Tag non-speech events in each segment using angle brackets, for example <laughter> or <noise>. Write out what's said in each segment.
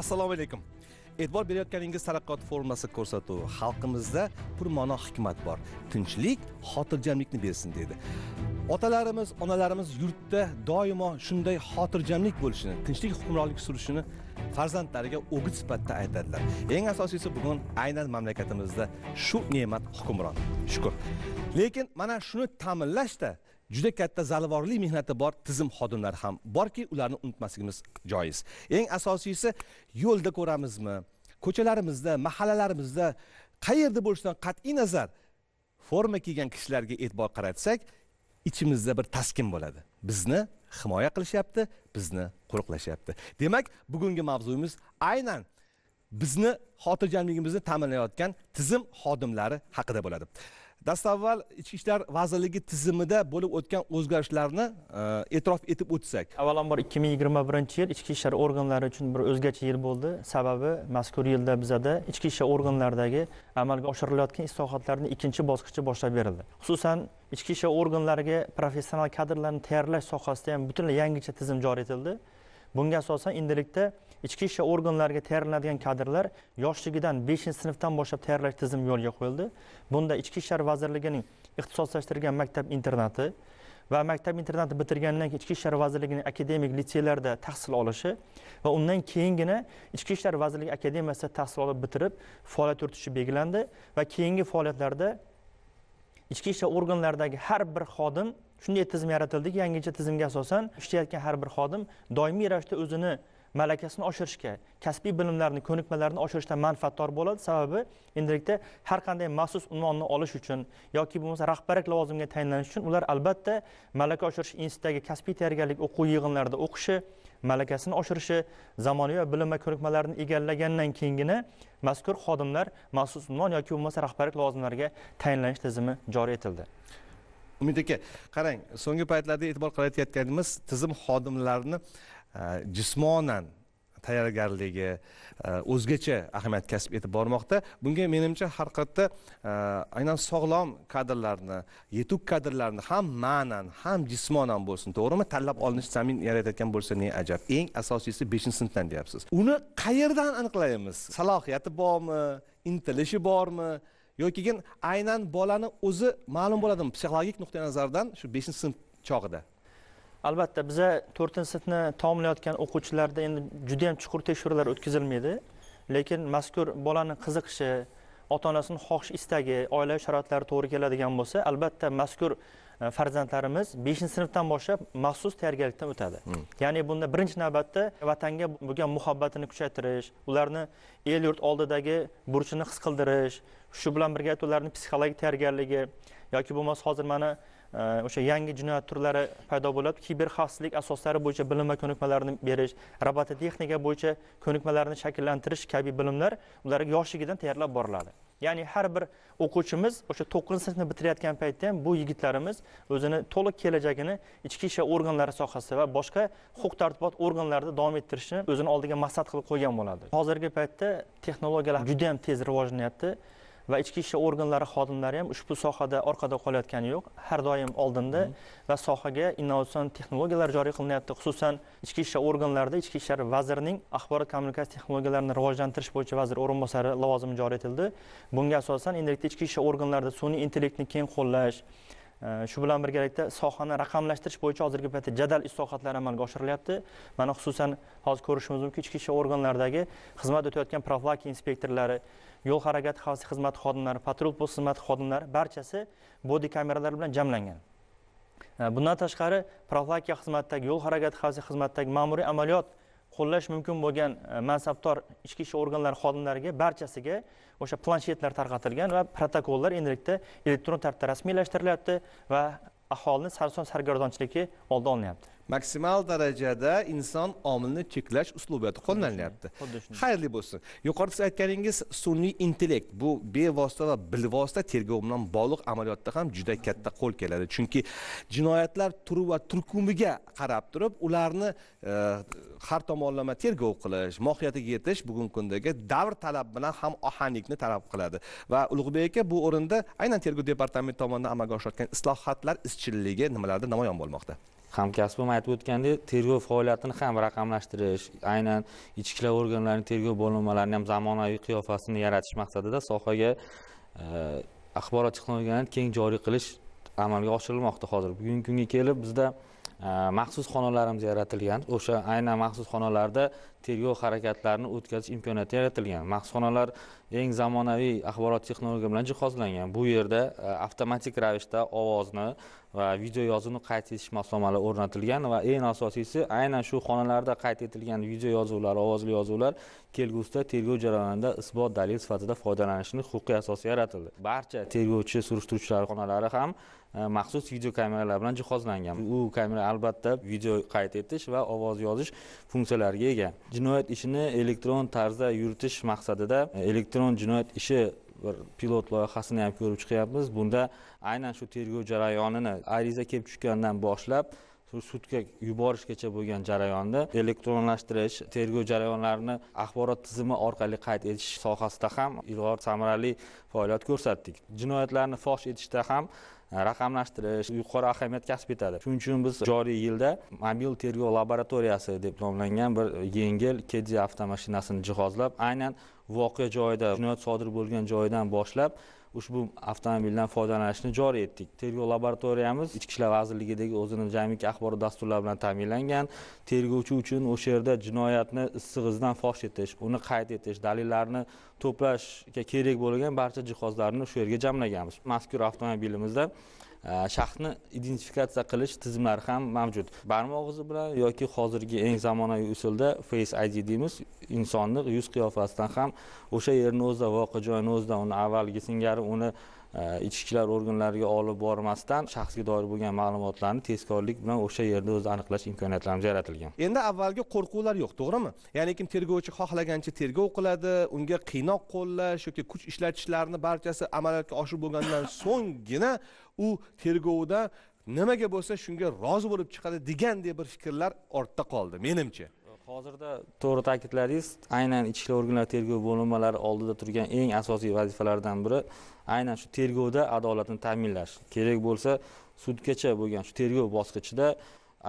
assalomu alaykum e'tibor berayotganingiz taraqqiyot formasi ko'rsatuvi xalqimizda bir ma'no hikmat bor tinchlik xotirjamlikni bersin dedi otalarimiz onalarimiz yurtda doimo shunday xotirjamlik bo'lishini tinchlik hukmronlik surishini farzandlariga o'g'it sifatida aytadilar eng asosiysi bugun aynan mamlakatimizda shu ne'mat hukmron shukur lekin mana shuni ta'minlashda juda katta zalvorli mehnati bor tizim xodimlari ham borki ularni unutmasligimiz joiz eng asosiysi yo'lda ko'ramizmi ko'chalarimizda mahallalarimizda qayerda bo'lishidan qat'iy nazar forma kiygan kishilarga e'tibor qaratsak ichimizda bir taskin bo'ladi bizni himoya qilishyapti bizni qo'riqlashyapti demak bugungi mavzuyimiz aynan bizni xotirjamligimizni ta'minlayotgan tizim xodimlari haqida bo'ladi dastavval ichki ishlar vazirligi tizimida bo'lib o'tgan o'zgarishlarni e, e'tirof etib o'tsak avvalambor ikki ming yigirma birinchi yil ichki ishlar organlari uchun bir o'zgacha yil bo'ldi sababi mazkur yilda bizada ichki ishlar organlaridagi amalga oshirilayotgan islohotlarni ikkinchi bosqichi boshlab berildi xususan ichki ishlar organlariga professional kadrlarni tayyorlash sohasida ham butunlay yangicha tizim joriy etildi bunga asosan endilikda ichki ishlar organlariga tayyorlanadigan kadrlar yoshligidan beshinchi sinfdan boshlab tayyorlash tizimi yo'lga qo'yildi bunda ichki ishlar vazirligining ixtisoslashtirgan maktab internati va maktab internati bitirgandan keyin ichki ishlar vazirligining akademik litseylarida tahsil olishi va undan keyingina ichki ishlar vazirligi akademiyasida tahsil olib bitirib faoliyat yuritishi belgilandi va keyingi faoliyatlarda ichki ishlar organlaridagi har bir xodim shunday tizim yaratildiki yangicha tizimga asosan ishlayotgan har bir xodim doimiy ravishda o'zini malakasini oshirishga kasbiy bilimlarni ko'nikmalarni oshirishdan manfaatdor bo'ladi sababi endilikda har qanday maxsus unvonni olish uchun yoki bo'lmasa rahbarlik lavozimiga tayinlanish uchun ular albatta malaka oshirish institutidagi kasbiy tayyorgarlik o'quv yig'inlarida o'qishi malakasini oshirishi zamonaviy bilim va ko'nikmalarni egallagandan keyingina mazkur xodimlar maxsus unvon yoki bo'lmasa rahbarlik lavozimlariga tayinlanish tizimi joriy etildi umid aka qarang so'nggi paytlarda e'tibor qaratayotganimiz tizim xodimlarini Э, jismonan tayyorgarligi э, o'zgacha ahamiyat kasb etib bormoqda bunga menimcha haqiqatda э, aynan sog'lom kadrlarni yetuk kadrlarni ham ma'nan ham jismonan bo'lsin to'g'rimi tanlab olinish zamin yaratayotgan bo'lsa ne ajab eng asosiysi beshinchi sinfdan deyapsiz uni qayerdan aniqlaymiz salohiyati bormi intilishi bormi yoki keyin aynan bolani o'zi ma'lum bo'ladimi psixologik nuqtai nazardan shu beshinchi sinf chog'ida albatta biza to'rtinchi sinfni taomlayotgan o'quvchilarda endi juda yam chuqur tekshiruvlar o'tkazilmaydi lekin mazkur bolani qiziqishi ota onasini xohish istagi oilaviy sharoitlari to'g'ri keladigan bo'lsa albatta mazkur e, farzandlarimiz beshinchi sinfdan boshlab maxsus tayyorgarlikdan o'tadi hmm. ya'ni bunda birinchi navbatda vatanga bo'lgan muhabbatini kuchaytirish ularni el yurt oldidagi burchini his qildirish shu bilan birga ularni psixologik tayyorgarligi yoki bo'lmasa hozir mana o'sha yangi jinoyat turlari paydo bo'ladi kiber xavfsizlik asoslari bo'yicha bilim va ko'nikmalarni berish robototexnika bo'yicha ko'nikmalarni shakllantirish kabi bilimlar ularga yoshligidan tayyorlab boriladi ya'ni har bir o'quvchimiz o'sha to'qqizinchi sinfni bitirayotgan paytda ham bu yigitlarimiz o'zini to'liq kelajagini ichki ishlar organlari sohasida va boshqa huquq tartibot organlarida davom ettirishni o'zini oldiga maqsad qilib qo'ygan bo'ladi hozirgi paytda texnologiyalar juda yam tez rivojlanyapti va ichki ishlar organlari xodimlari ham ushbu sohada orqada qolayotgani yo'q har doim oldinda va sohaga innovatsion texnologiyalar joriy qilinyapti xususan ichki ishlar organlarida ichki ishlar vazirining axborot kommunikatsiya texnologiyalarini rivojlantirish bo'yicha vazir o'rinbosari lavozimi joriy etildi bunga asosan endilikda ichki ishlar organlarida sun'iy intellektni keng qo'llash shu bilan birgalikda sohani raqamlashtirish bo'yicha hozirgi paytda jadal islohotlar amalga oshirilyapti mana xususan hozir ko'rishimiz mumkin ichki ishlar organlaridagi xizmat o'tayotgan profilaki inspektorlari yo'l harakati xavfsizlik xizmati xodimlari patrul post xizmati xodimlari barchasi bodi kameralar bilan jamlangan bundan tashqari profilaktika xizmatidagi yo'l harakati xavfsizlik xizmatidagi ma'muriy amaliyot qo'llash mumkin bo'lgan e, mansabdor ichki ishlar organlari xodimlariga barchasiga o'sha planshetlar tarqatilgan va protokollar endilikda elektron tartibda rasmiylashtirilyapti va aholini sarson sargardonchiligi oldi olinyapti maksimal darajada inson omilni cheklash uslubiyati qo'llanilyapti xayrli bo'lsin yuqorida siz aytganingiz sun'iy intellekt bu bevosita va bilvosita tergov bilan bog'liq amaliyotda ham juda katta qo'l keladi chunki jinoyatlar turi va turkumiga qarab turib ularni e, har tomonlama tergov qilish mohiyatiga yetish bugungi kundagi davr talab bilan ham ohanglikni talab qiladi va ulug'bek aka bu o'rinda aynan tergov departamenti tomonidan amalga oshirayotgan islohotlar izchilligi nimalarda namoyon bo'lmoqda hamkasbim aytib o'tgandek tergov faoliyatini ham raqamlashtirish aynan ichki ishlar organlarini tergov bo'linmalarini ham zamonaviy qiyofasini yaratish maqsadida sohaga e, axborot texnologiyalarini keng joriy qilish amalga oshirilmoqda hozir bugungi kunga kelib bizda maxsus xonalarimiz yaratilgan o'sha aynan maxsus xonalarda tergov harakatlarini o'tkazish imkoniyati yaratilgan maxsus xonalar eng zamonaviy axborot texnologiya bilan jihozlangan bu yerda avtomatik ravishda ovozni va video yozuvni qayd etish moslamalari o'rnatilgan va eng asosiysi aynan shu xonalarda qayd etilgan video yozuvlar ovozli yozuvlar kelgusida tergov jarayonida isbot dalil sifatida foydalanishni huquqiy asosi yaratildi barcha tergovchi surishtiruvchilar xonalari ham Э, maxsus video kameralar bilan jihozlangan hm. u kamera albatta video qayd etish va ovoz yozish funksiyalariga ega jinoyat ishini elektron tarzda yuritish maqsadida e, elektron jinoyat ishi bir pilot loyihasini ham ko'rib chiqyapmiz bunda aynan shu tergov jarayonini ariza kelib tushgandan boshlab sudga yuborishgacha bo'lgan jarayonni elektronlashtirish tergov jarayonlarini axborot tizimi orqali qayd etish sohasida ham ilg'or samarali faoliyat ko'rsatdik jinoyatlarni fosh etishda ham e, raqamlashtirish yuqori ahamiyat kasb etadi shuning uchun biz joriy yilda mobil tergov laboratoriyasi deb nomlangan bir yengil kedi avtomashinasini jihozlab aynan voqea joyida jinoyat sodir bo'lgan joydan boshlab ushbu avtomobildan foydalanishni joriy etdik tergov laboratoriyamiz ichki ishlar vazirligidagi o'zini jamiki axborot dasturlari bilan ta'minlangan tergovchi uchun o'sha yerda jinoyatni issiq izidan fosh etish uni qayd etish dalillarni to'plashga kerak bo'lgan barcha jihozlarni shu yerga jamlaganmiz mazkur avtomobilimizda Э, shaxsni identifikatsiya qilish tizimlari ham mavjud barmoq izi bilan yoki hozirgi eng zamonaviy usulda face id deymiz insonni yuz qiyofasidan ham o'sha yerni o'zida voqea joyini o'zida uni avvalgi singari uni ichki ishlar organlariga olib bormasdan shaxsga doir bo'lgan ma'lumotlarni tezkorlik bilan o'sha yerda o'zi aniqlash imkoniyatlarimiz yaratilgan endi avvalgi qo'rquvlar yo'q to'g'rimi ya'ni kim tergovchi xohlagancha tergov qiladi unga qiynoq qo'llash yoki kuch ishlatishlarni barchasi amaliyotga oshirib bo'lgandan <laughs> so'nggina u tergovda nimaga bo'lsa shunga rozi bo'lib chiqadi degandek bir fikrlar ortda qoldi menimcha hozirda to'g'ri ta'kidladingiz aynan ichki ishlar organlari tergov bo'linmalari oldida turgan eng asosiy vazifalardan biri aynan shu tergovda adolatni ta'minlash kerak bo'lsa sudgacha bo'lgan shu tergov bosqichida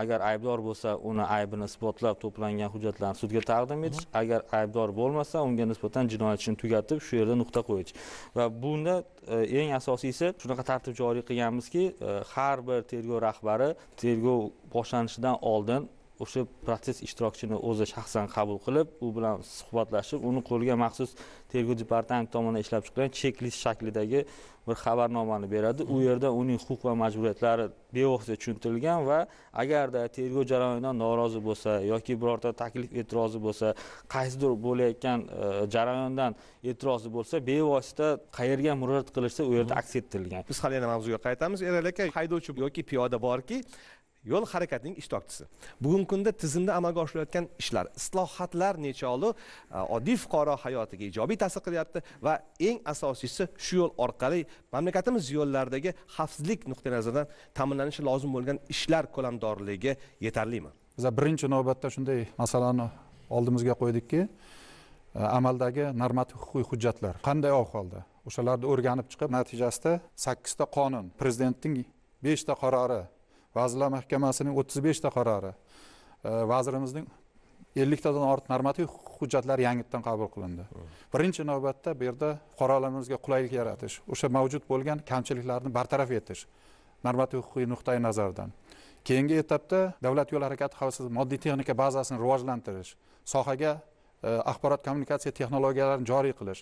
agar aybdor bo'lsa uni aybini isbotlab to'plangan hujjatlarni sudga taqdim etish agar aybdor bo'lmasa unga nisbatan jinoyat ishini tugatib shu yerda nuqta qo'yish va bunda e, eng asosiysi shunaqa tartib joriy qilganmizki e, har bir tergov rahbari tergov boshlanishidan oldin o'sha protsess ishtirokchini o'zi shaxsan qabul qilib u bilan suhbatlashib uni qo'liga maxsus tergov departamenti tomonidan ishlab chiqilgan chek list shaklidagi bir xabarnomani beradi u yerda uning huquq va majburiyatlari bevosita tushuntirilgan va agarda tergov jarayonidan norozi bo'lsa yoki birorta taklif e'tirozi bo'lsa qaysidir bo'layotgan e, jarayondan e'tirozi bo'lsa bevosita qayerga murojaat qilishsa u yerda aks ettirilgan biz hali yana mavzuga qaytamiz erali aka haydovchi yoki piyoda borki yo'l harakatining ishtirokchisi bugungi kunda tizimda amalga oshirilayotgan ishlar islohotlar nechog'li e, oddiy fuqaro hayotiga ijobiy ta'sir qilyapti va eng asosiysi shu yo'l orqali mamlakatimiz yo'llaridagi xavfsizlik nuqtai nazaridan ta'minlanishi lozim bo'lgan ishlar ko'lamdorligi yetarlimi biza birinchi navbatda shunday masalani oldimizga qo'ydikki e, amaldagi normativ huquqiy hujjatlar qanday ahvolda o'shalarni o'rganib chiqib natijasida sakkizta qonun prezidentning beshta qarori vazirlar mahkamasining o'ttiz beshta qarori vazirimizning elliktadan ortiq normativ hujjatlar yangitdan qabul qilindi birinchi navbatda bu yerda fuqarolarimizga qulaylik yaratish o'sha mavjud bo'lgan kamchiliklarni bartaraf etish normativ huquqiy nuqtai nazardan keyingi etapda davlat yo'l harakati xavfsizligi moddiy texnika bazasini rivojlantirish sohaga e, axborot kommunikatsiya texnologiyalarini joriy qilish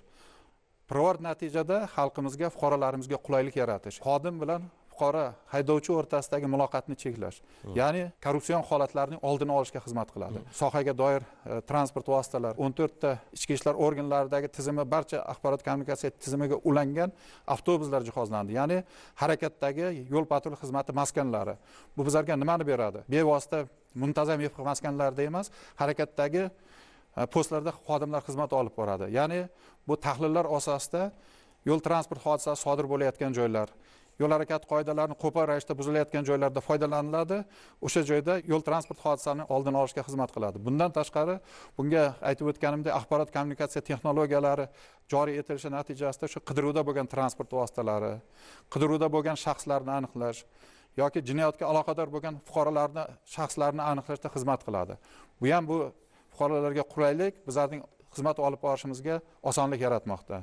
pirovard natijada xalqimizga fuqarolarimizga qulaylik yaratish xodim bilan fuqaro haydovchi o'rtasidagi muloqotni cheklash hmm. ya'ni korrupsion holatlarning oldini olishga xizmat qiladi hmm. sohaga doir e, transport vositalari o'n to'rtta ichki ishlar organlaridagi tizimi barcha axborot kommunikatsiya tizimiga ulangan avtobuslar jihozlandi ya'ni harakatdagi yo'l patrul xizmati maskanlari bu bizlarga nimani beradi bevosita muntazam ypx maskanlarida emas harakatdagi e, postlarda xodimlar xizmat olib boradi ya'ni bu tahlillar asosida yo'l transport hodisasi sodir bo'layotgan joylar yo'l harakati qoidalarini qo'pol ravishda buzilayotgan joylarda foydalaniladi o'sha joyda yo'l transport hodisasini oldini olishga xizmat qiladi bundan tashqari bunga aytib o'tganimdek axborot kommunikatsiya texnologiyalari joriy etilishi natijasida shu qidiruvda bo'lgan transport vositalari qidiruvda bo'lgan shaxslarni aniqlash yoki jinoyatga aloqador bo'lgan fuqarolarni shaxslarni aniqlashda xizmat qiladi bu ham bu fuqarolarga qulaylik bizlarning xizmat olib borishimizga osonlik yaratmoqda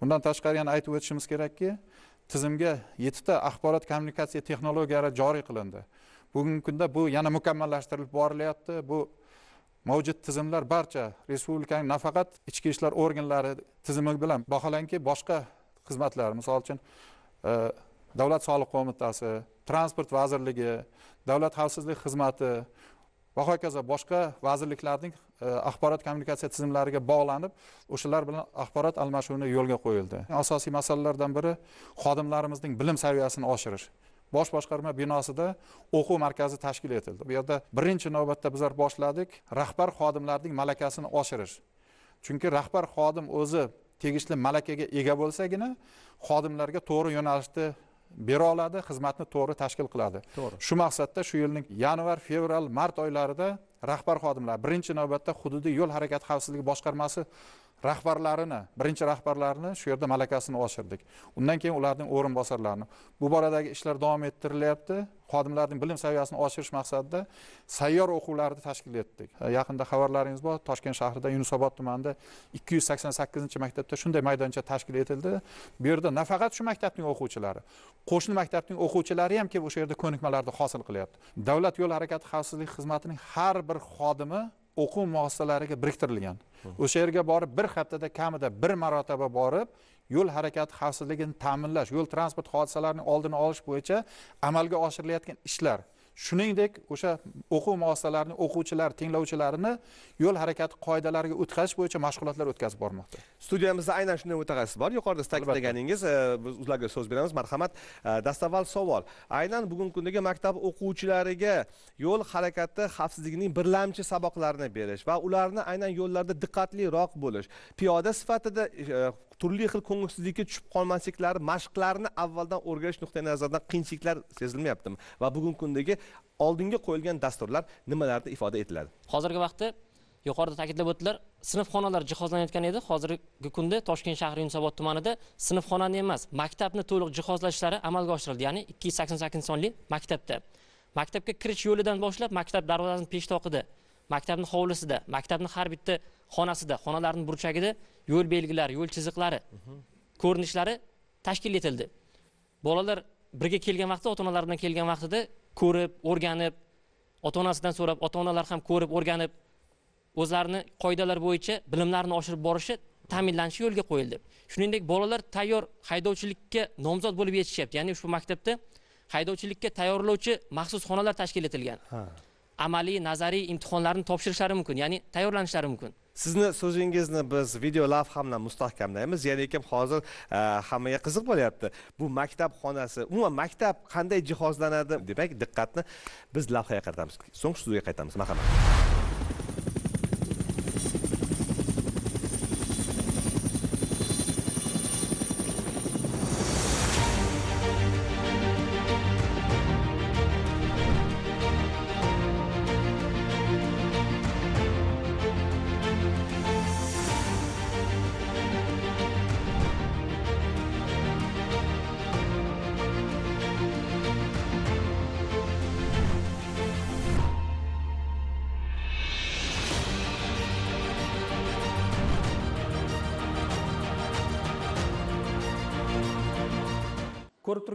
bundan tashqari yana aytib o'tishimiz kerakki tizimga yettita axborot kommunikatsiya texnologiyalari joriy qilindi bugungi kunda bu yana mukammallashtirilib borilyapti bu mavjud tizimlar barcha respublikaning nafaqat ichki ishlar organlari tizimi bilan vaholanki boshqa xizmatlar misol uchun e, davlat soliq qo'mitasi transport vazirligi davlat xavfsizlik xizmati va hokazo boshqa vazirliklarning E, axborot kommunikatsiya tizimlariga bog'lanib o'shalar bilan axborot almashuvini yo'lga qo'yildi asosiy masalalardan biri xodimlarimizning bilim saviyasini oshirish bosh boshqarma binosida o'quv markazi tashkil etildi bu yerda birinchi navbatda bizlar boshladik rahbar xodimlarning malakasini oshirish chunki rahbar xodim o'zi tegishli malakaga ega bo'lsagina xodimlarga to'g'ri yo'nalishni bera oladi xizmatni to'g'ri tashkil qiladi to'g'ri shu maqsadda shu yilning yanvar fevral mart oylarida rahbar xodimlar birinchi navbatda hududiy yo'l harakati xavfsizligi boshqarmasi rahbarlarini birinchi rahbarlarni shu yerda malakasini oshirdik undan keyin ularning o'rinbosarlarini bu boradagi ishlar davom ettirilyapti xodimlarning bilim saviyasini oshirish maqsadida sayyor o'quvlarni tashkil etdik yaqinda xabarlaringiz bor toshkent shahrida yunusobod tumanida ikki yuz sakson sakkizinchi maktabda shunday maydoncha tashkil etildi bu yerda nafaqat shu maktabning o'quvchilari qo'shni maktabning o'quvchilari ham kelib o'sha yerda ko'nikmalarni hosil qilyapti davlat yo'l harakati xavfsizlik xizmatining har bir xodimi o'quv muassasalariga biriktirilgan o'sha yerga borib bir haftada kamida bir marotaba borib yo'l harakati xavfsizligini ta'minlash yo'l transport hodisalarining oldini olish bo'yicha amalga oshirilayotgan ishlar shuningdek o'sha o'quv muassasalarini o'quvchilar tinglovchilarini yo'l harakati qoidalariga o'tkazish bo'yicha mashg'ulotlar o'tkazib bormoqda studiyamizda aynan shunday mutaxassis bor yuqorida siz ta'kidlaganingiz e, biz ularga so'z beramiz marhamat e, dastavval savol aynan bugungi kundagi maktab o'quvchilariga yo'l harakati xavfsizligining birlamchi saboqlarini berish va ularni aynan yo'llarda diqqatliroq bo'lish piyoda sifatida e, turli xil ko'ngilsizlikka tushib qolmasliklari mashqlarni avvaldan o'rganish nuqtai nazaridan qiyinchiliklar sezilmayaptimi va bugungi kundagi oldinga qo'yilgan dasturlar nimalarni ifoda etiladi hozirgi vaqtda yuqorida ta'kidlab o'tdilar sinfxonalar jihozlanayotgan edi hozirgi kunda toshkent shahri yunusobod tumanida sinfxonani emas maktabni to'liq jihozlash ishlari amalga oshirildi ya'ni ikki yuz sakson sakkiz sonli maktabda maktabga kirish yo'lidan boshlab maktab darvozasini peshtoqida maktabni hovlisida maktabni har bitta xonasida xonalarning burchagida yo'l belgilari yo'l chiziqlari ko'rinishlari tashkil etildi bolalar birga kelgan vaqtda ota onalar bilan kelgan vaqtida ko'rib o'rganib ota onasidan so'rab ota onalar ham ko'rib o'rganib o'zlarini qoidalar bo'yicha bilimlarini oshirib borishi ta'minlanishi yo'lga qo'yildi shuningdek bolalar tayyor haydovchilikka nomzod bo'lib yetishyapti ya'ni ushbu maktabda haydovchilikka tayyorlovchi maxsus xonalar tashkil etilgan amaliy nazariy imtihonlarni topshirishlari mumkin ya'ni tayyorlanishlari mumkin sizni so'zingizni biz video lavha bilan mustahkamlaymiz ya'ni kim hozir e, hammaga qiziq bo'lyapti bu maktab xonasi umuman maktab qanday jihozlanadi demak diqqatni biz lavhaga qaratamiz so'ng studiyaga qaytamiz marhamat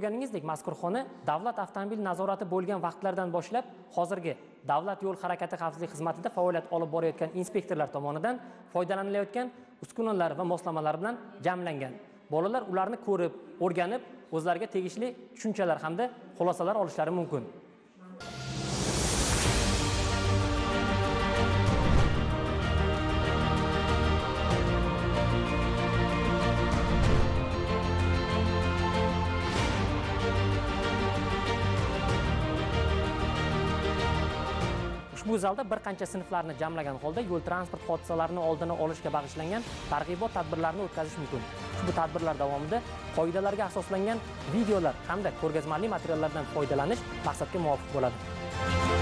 ko'rganingizdek mazkur xona davlat avtomobil nazorati bo'lgan vaqtlardan boshlab hozirgi davlat yo'l harakati xavfsizlik xizmatida faoliyat olib borayotgan inspektorlar tomonidan foydalanilayotgan uskunalar va moslamalar bilan jamlangan bolalar ularni ko'rib o'rganib o'zlariga tegishli tushunchalar hamda xulosalar olishlari mumkin Ushbu zalda bir qancha sinflarni jamlagan holda yo'l transport hodisalarini oldini olishga bag'ishlangan targ'ibot tadbirlarini o'tkazish mumkin. Ushbu tadbirlar davomida qoidalarga asoslangan videolar hamda ko'rgazmali materiallardan foydalanish maqsadga muvofiq bo'ladi.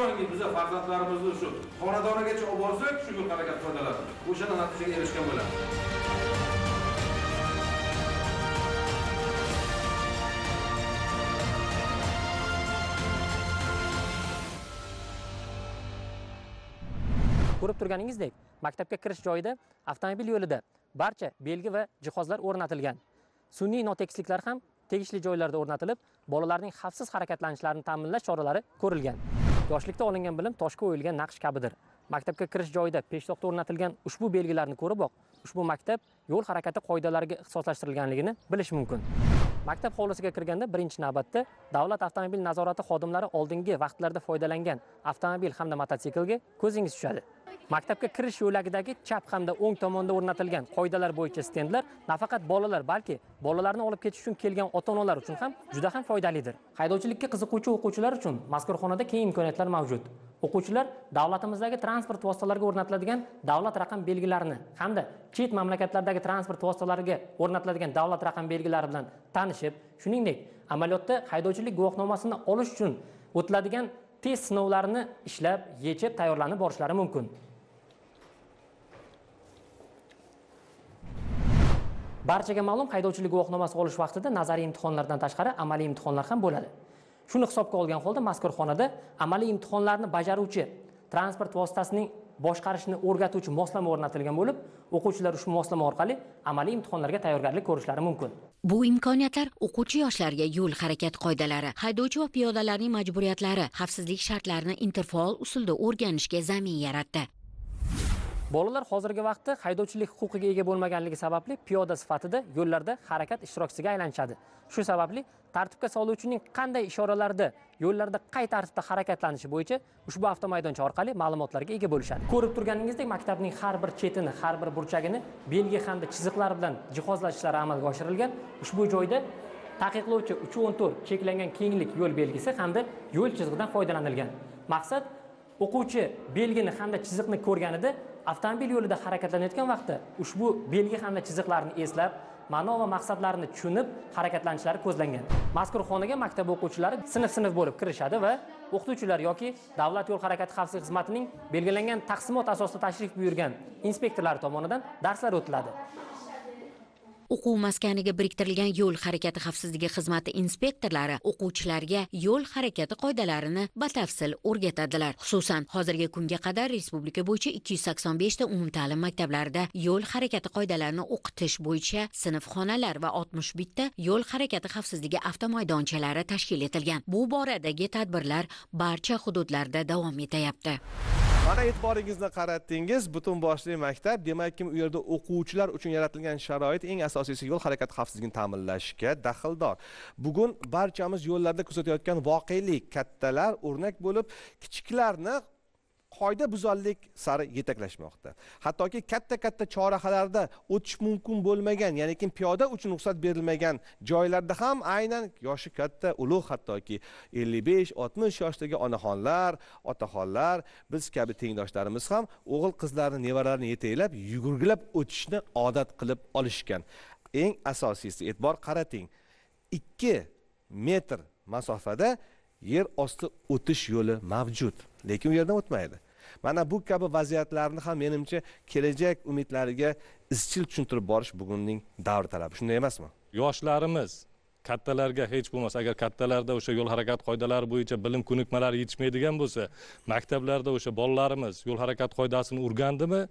qachonki biza farzandlarimizni shu xonadonigacha olib borsak shu yo'l harakat qiladilar o'shanda natijaga erishgan bo'ladi ko'rib turganingizdek maktabga kirish joyida avtomobil yo'lida barcha belgi va jihozlar o'rnatilgan sun'iy notekisliklar ham tegishli joylarda o'rnatilib bolalarning xavfsiz harakatlanishlarini ta'minlash choralari ko'rilgan yoshlikda olingan bilim toshga o'yilgan naqsh kabidir maktabga kirish joyida peshtoqda o'rnatilgan ushbu belgilarni ko'riboq ushbu maktab yo'l harakati qoidalariga ixtisoslashtirilganligini bilish mumkin maktab hovlisiga kirganda birinchi navbatda davlat avtomobil nazorati xodimlari oldingi vaqtlarda foydalangan avtomobil hamda mototsiklga ko'zingiz tushadi maktabga kirish yo'lagidagi chap hamda o'ng tomonda o'rnatilgan qoidalar bo'yicha stendlar nafaqat bolalar balki bolalarni olib ketish uchun kelgan ota onalar uchun ham juda ham foydalidir haydovchilikka qiziquvchi o'quvchilar uchun mazkur xonada keng imkoniyatlar mavjud o'quvchilar davlatimizdagi transport vositalariga o'rnatiladigan davlat raqam belgilarini hamda chet mamlakatlardagi transport vositalariga o'rnatiladigan davlat raqam belgilari bilan tanishib shuningdek amaliyotda haydovchilik guvohnomasini olish uchun o'tiladigan test sinovlarini ishlab yechib tayyorlanib borishlari mumkin barchaga ma'lum haydovchilik guvohnomasi olish vaqtida nazariy imtihonlardan tashqari amaliy imtihonlar ham bo'ladi shuni hisobga olgan holda mazkur xonada amaliy imtihonlarni bajaruvchi transport vositasining boshqarishni o'rgatuvchi moslama o'rnatilgan bo'lib o'quvchilar ushbu moslama orqali amaliy imtihonlarga tayyorgarlik ko'rishlari mumkin bu imkoniyatlar o'quvchi yoshlarga yo'l harakat qoidalari haydovchi va piyodalarning majburiyatlari xavfsizlik shartlarini interfaol usulda o'rganishga zamin yaratdi bolalar hozirgi vaqtda haydovchilik huquqiga ega bo'lmaganligi sababli piyoda sifatida yo'llarda harakat ishtirokchisiga aylanishadi shu sababli tartibga soluvchining qanday ishoralarda yo'llarda qay tartibda harakatlanishi bo'yicha ushbu avtomaydoncha orqali ma'lumotlarga ega bo'lishadi ko'rib turganingizdek maktabning har bir chetini har bir burchagini belgi hamda chiziqlar bilan jihozlash ishlari amalga oshirilgan ushbu joyda taqiqlovchi uch o'n to'rt cheklangan kenglik yo'l belgisi hamda yo'l chizig'idan foydalanilgan maqsad o'quvchi belgini hamda chiziqni ko'rganida avtomobil yo'lida harakatlanayotgan vaqtda ushbu belgi hamda chiziqlarni eslab ma'no va maqsadlarini tushunib harakatlanishlari ko'zlangan mazkur xonaga maktab o'quvchilari sinf sinf bo'lib kirishadi va o'qituvchilar yoki davlat yo'l harakati xavfsizlik xizmatining belgilangan taqsimot asosida tashrif buyurgan inspektorlari tomonidan darslar o'tiladi o'quv maskaniga biriktirilgan yo'l harakati xavfsizligi xizmati inspektorlari o'quvchilarga yo'l harakati qoidalarini batafsil o'rgatadilar xususan hozirgi kunga qadar respublika bo'yicha ikki yuz sakson beshta umumta'lim maktablarida yo'l harakati qoidalarini o'qitish bo'yicha sinfxonalar va oltmish bitta yo'l harakati xavfsizligi avtomaydonchalari tashkil etilgan bu boradagi tadbirlar barcha hududlarda davom etayapti mana e'tiboringizni qaratdingiz butun boshli maktab kim u yerda o'quvchilar uchun yaratilgan sharoit eng asosiysi yo'l harakati xavfsizligini ta'minlashga daxldor bugun barchamiz yo'llarda kuzatayotgan voqelik kattalar o'rnak bo'lib kichiklarni qoida buzonlik sari yetaklashmoqda hattoki katta katta chorrahalarda o'tish mumkin bo'lmagan ya'ni piyoda uchun ruxsat berilmagan joylarda ham aynan yoshi katta ulug' hattoki ellik besh oltmish yoshdagi onaxonlar otaxonlar biz kabi tengdoshlarimiz ham o'g'il qizlarni nevaralarini yetaklab yugurgilab o'tishni odat qilib olishgan eng asosiysi e'tibor qarating ikki metr masofada yer osti o'tish yo'li mavjud lekin u yerdan o'tmaydi mana bu kabi vaziyatlarni ham menimcha kelajak umidlariga izchil tushuntirib borish bugunning davr talabi shunday emasmi yoshlarimiz kattalarga hech bo'lmasa agar kattalarda o'sha yo'l harakat qoidalari bo'yicha bilim ko'nikmalari yetishmaydigan bo'lsa maktablarda o'sha bolalarimiz yo'l harakat qoidasini o'rgandimi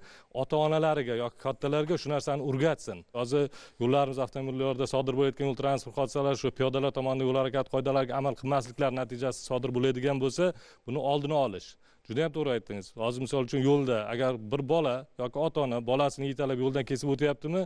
ota onalariga yoki kattalarga shu narsani o'rgatsin hozir yo'llarimiz avtomobillarda sodir bo'layotgan yo'l transport hodisalari shu piyodalar tomonidan yo'l harakat qoidalariga amal qilmasliklar natijasida sodir bo'ladigan bo'lsa buni oldini olish juda yam to'g'ri aytdingiz hozir misol uchun yo'lda agar bir bola yoki ota ona bolasini yetalab yo'ldan kesib o'tyaptimi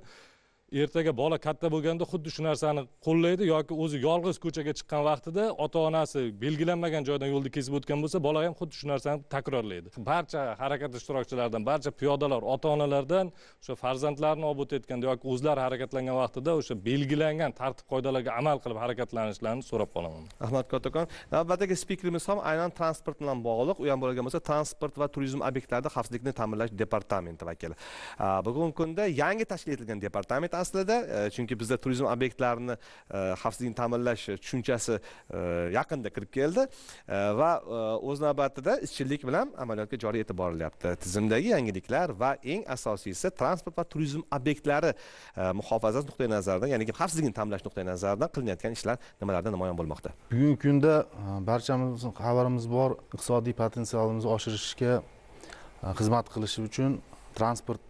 ertaga bola katta bo'lganda xuddi shu narsani qo'llaydi yoki o'zi yolg'iz ko'chaga chiqqan vaqtida ota onasi belgilanmagan joydan yo'lni kesib o'tgan bo'lsa bola ham xuddi shu narsani takrorlaydi barcha harakat ishtirokchilaridan barcha piyodalar ota onalardan o'sha farzandlarini olib etganda yoki o'zlari harakatlangan vaqtida o'sha belgilangan tartib qoidalarga amal qilib harakatlanishlarini so'rab qolaman rahmat kattakon navbatdagi spikerimiz ham aynan transport bilan bog'liq u ham bo'lgan bo'lsa transport va turizm obyektlarida xavfsizlikni ta'minlash departamenti vakili bugungi kunda yangi tashkil etilgan departament aslida e, chunki bizda turizm obyektlarini e, xavfsizligini ta'minlash tushunchasi e, yaqinda kirib keldi va o'z navbatida izchillik bilan amaliyotga joriy etib borilyapti tizimdagi yangiliklar va eng asosiysi transport va turizm obyektlari muhofazasi nuqtai nazaridan ya'ni xavfsizligini ta'minlash nuqtai nazaridan qilinayotgan ishlar nimalarda namoyon bo'lmoqda bugungi kunda barchamiz xabarimiz bor iqtisodiy potensialimizni oshirishga xizmat qilishi uchun transport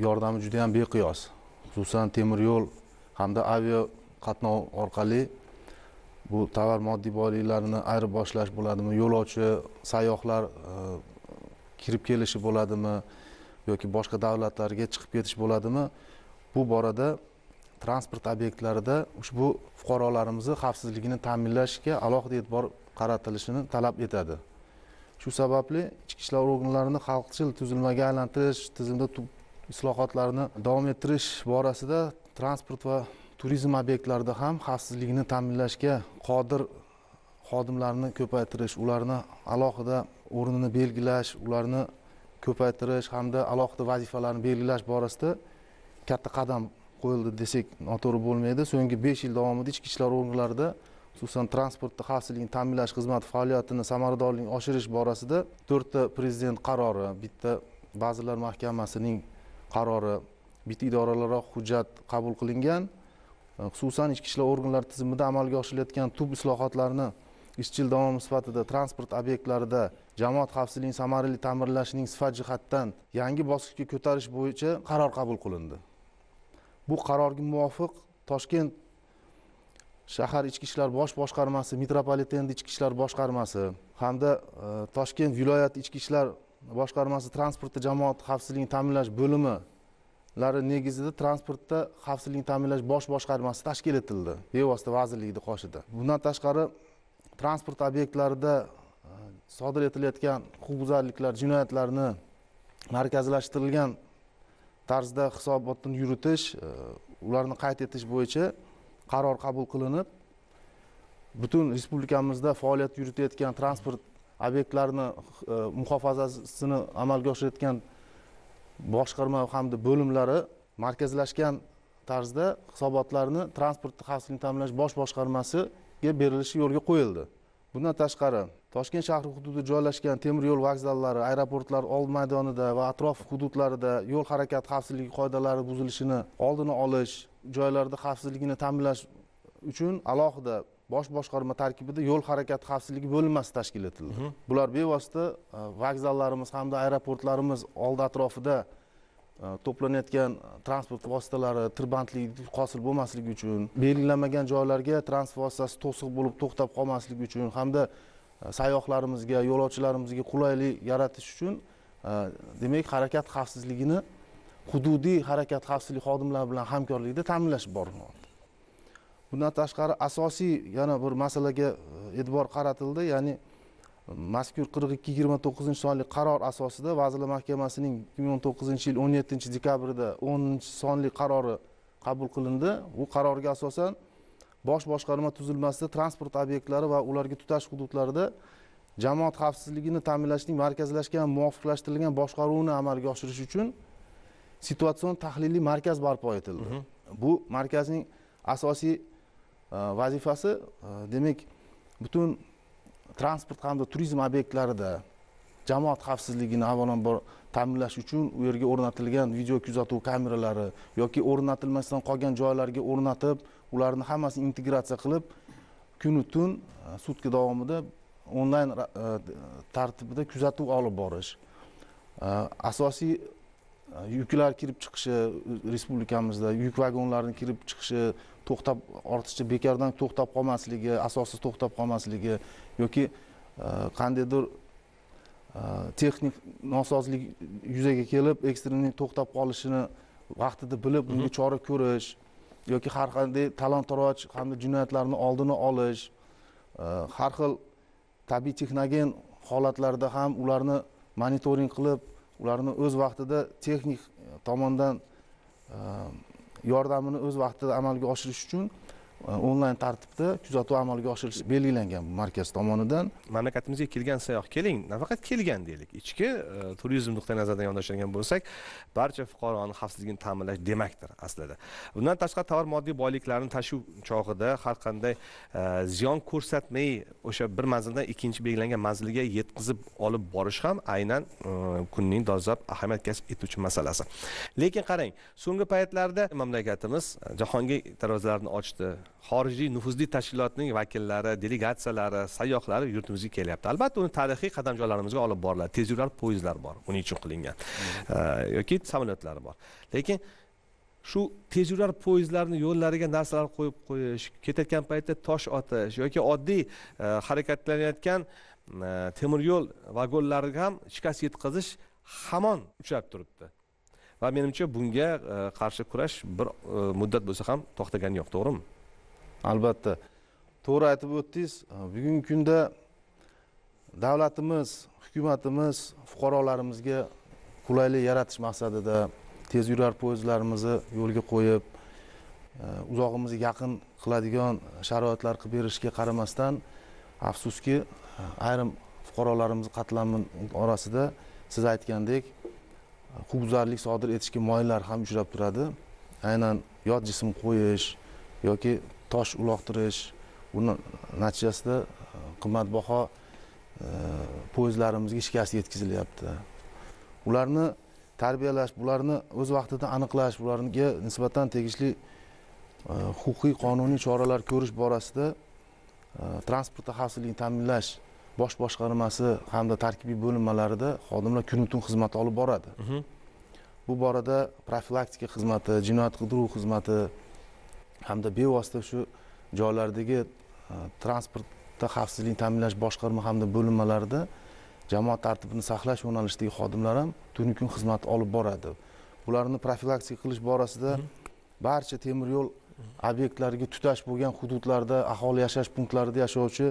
yordami juda yam beqiyos xususan temir yo'l hamda avia qatnov orqali bu tovar moddiy boyliklarini ayirib boshlash bo'ladimi yo'lovchi sayyohlar kirib kelishi bo'ladimi yoki boshqa davlatlarga chiqib ketish bo'ladimi bu borada transport obyektlarida ushbu fuqarolarimizni xavfsizligini ta'minlashga alohida e'tibor qaratilishini talab etadi shu sababli ichki ishlar organlarini xalqchil tuzilmaga aylantirish tizimida islohotlarni davom ettirish borasida transport va turizm obyektlarida ham xavfsizlikni ta'minlashga qodir xodimlarni ko'paytirish ularni alohida o'rnini belgilash ularni ko'paytirish hamda alohida vazifalarni belgilash borasida katta qadam qo'yildi desak noto'g'ri bo'lmaydi so'nggi besh yil davomida ichki ishlar organlarida xususan transportni xavfsizligini ta'minlash xizmati faoliyatini samaradorligini oshirish borasida to'rtta prezident qarori bitta vazirlar mahkamasining qarori bitta idoralararo hujjat qabul qilingan e, xususan ichki ishlar organlari tizimida amalga oshirilayotgan tub islohotlarni yil davom sifatida transport obyektlarida jamoat xavfsizligini samarali ta'minlashning sifat jihatdan yangi bosqichga ko'tarish bo'yicha qaror qabul qilindi bu qarorga muvofiq toshkent shahar ichki ishlar bosh boshqarmasi metropoliten ichki ishlar boshqarmasi hamda e, toshkent viloyati ichki ishlar boshqarmasi transportda jamoat xavfsizligini ta'minlash bo'limilari negizida transportda xavfsizlikni ta'minlash bosh boshqarmasi tashkil etildi bevosita vazirlikni qoshida bundan tashqari transport obyektlarida e, sodir etilayotgan huquqbuzarliklar jinoyatlarni markazlashtirilgan tarzda hisobotni yuritish e, ularni qayd etish bo'yicha qaror qabul qilinib butun respublikamizda faoliyat yuritayotgan transport obyektlarni e, muhofazasini amalga oshirayotgan boshqarma hamda bo'limlari markazlashgan tarzda hisobotlarni transportni xavfsizligini ta'minlash bosh boshqarmasiga berilishi yo'lga qo'yildi bundan tashqari toshkent shahri hududida joylashgan temir yo'l vokzallari aeroportlar old maydonida va atrof hududlarida yo'l harakati xavfsizligi qoidalari buzilishini oldini olish joylarda xavfsizligini ta'minlash uchun alohida bosh boshqarma tarkibida yo'l harakati xavfsizligi bo'linmasi tashkil etildi bular bevosita e, vokzallarimiz hamda aeroportlarimiz oldi atrofida e, to'planayotgan e, transport vositalari tirbandlik hosil bo'lmasligi uchun belgilanmagan joylarga transport vositasi to'siq bo'lib to'xtab qolmasligi uchun hamda sayyohlarimizga yo'lovchilarimizga qulaylik yaratish uchun demak harakat xavfsizligini hududiy harakat xavfsizligi xodimlari bilan hamkorlikda ta'minlash bormoqda bundan tashqari asosiy yana bir masalaga e, e'tibor qaratildi ya'ni mazkur qirq ikki yigirma to'qqizinchi sonli qaror asosida vazirlar mahkamasining ikki ming o'n to'qqizinchi yil o'n yettinchi dekabrda o'ninchi sonli qarori qabul qilindi u qarorga asosan bosh boshqarma tuzilmasida transport obyektlari va ularga tutash hududlarida jamoat xavfsizligini ta'minlashning markazlashgan muvofiqlashtirilgan boshqaruvini amalga oshirish uchun situatsion tahliliy markaz barpo etildi bu markazning asosiy vazifasi demak butun transport hamda turizm obyektlarida jamoat xavfsizligini avvalambor ta'minlash uchun u yerga o'rnatilgan video kuzatuv kameralari yoki o'rnatilmasdan qolgan joylarga o'rnatib ularni hammasini integratsiya qilib kunu tun sutka davomida onlayn tartibida kuzatuv olib borish asosiy yuklar kirib chiqishi respublikamizda yuk vagonlarini kirib chiqishi to'xtab ortiqcha bekordan to'xtab qolmasligi asossiz to'xtab qolmasligi yoki e, qandaydir e, texnik nosozlik yuzaga kelib ekstremning to'xtab qolishini vaqtida bilib unga chora ko'rish yoki har qanday talon toroj hamda jinoyatlarni oldini olish e, har xil tabiiy texnogen holatlarda ham ularni monitoring qilib ularni o'z vaqtida texnik tomondan yordamini o'z vaqtida amalga oshirish uchun onlayn tartibda kuzatuv amalga oshirilishi belgilangan markaz tomonidan mamlakatimizga kelgan sayyoh keling nafaqat kelgan deylik ichki e, turizm nuqtai nazaridan yondashadigan bo'lsak barcha fuqaroni xavfsizligini ta'minlash demakdir aslida bundan tashqari tovar moddiy boyliklarni tashuv chog'ida har qanday e, ziyon ko'rsatmay o'sha bir manzildan ikkinchi belgilangan manzilga yetkazib olib borish ham aynan e, kunning dolzarb ahamiyat kasb etuvchi masalasi lekin qarang so'nggi paytlarda mamlakatimiz jahonga darvozalarini ochdi xorijiy nufuzli tashkilotning vakillari delegatsiyalari sayyohlari yurtimizga kelyapti albatta uni tarixiy qadamjolarimizga olib boriladi tezyurar poyezdlar bor buning uchun qilingan hmm. e, yoki samolyotlar bor lekin shu tezyurar poyezdlarni yo'llariga narsalar qo'yib qo'yish ketayotgan paytda tosh otish yoki oddiy e, harakatlanayotgan e, temir yo'l vagonlariga ham shikast yetkazish hamon uchrab turibdi va menimcha bunga qarshi kurash bir muddat bo'lsa ham to'xtagani yo'q to'g'rimi albatta to'g'ri aytib o'tdingiz bugungi kunda davlatimiz hukumatimiz fuqarolarimizga qulaylik yaratish maqsadida tez yurar poyezdlarimizni yo'lga qo'yib e, uzog'imizni yaqin qiladigan sharoitlar qilib berishga qaramasdan afsuski ayrim fuqarolarimiz qatlami orasida siz aytgandek huquqbuzarlik sodir etishga moyillar ham uchrab turadi aynan yot jism qo'yish yoki tosh uloqtirish buni natijasida e, qimmatbaho e, poyezdlarimizga shikast yetkazilyapti ularni tarbiyalash bularni o'z vaqtida aniqlash bularga nisbatan tegishli e, huquqiy qonuniy choralar ko'rish borasida transportda xavfsizlikni ta'minlash bosh boshqarmasi hamda tarkibiy bo'linmalarida xodimlar kunu tun xizmat olib boradi mhm. bu borada profilaktika xizmati jinoyat qidiruv xizmati hamda bevosita shu joylardagi e, transportda xavfsizlikni ta'minlash boshqarma hamda bo'linmalarida jamoat tartibini saqlash yo'nalishidagi xodimlar ham tunu kun xizmat olib boradi ularni profilaktika qilish borasida barcha temir yo'l obyektlariga tutash bo'lgan hududlarda aholi yashash punktlarida yashovchi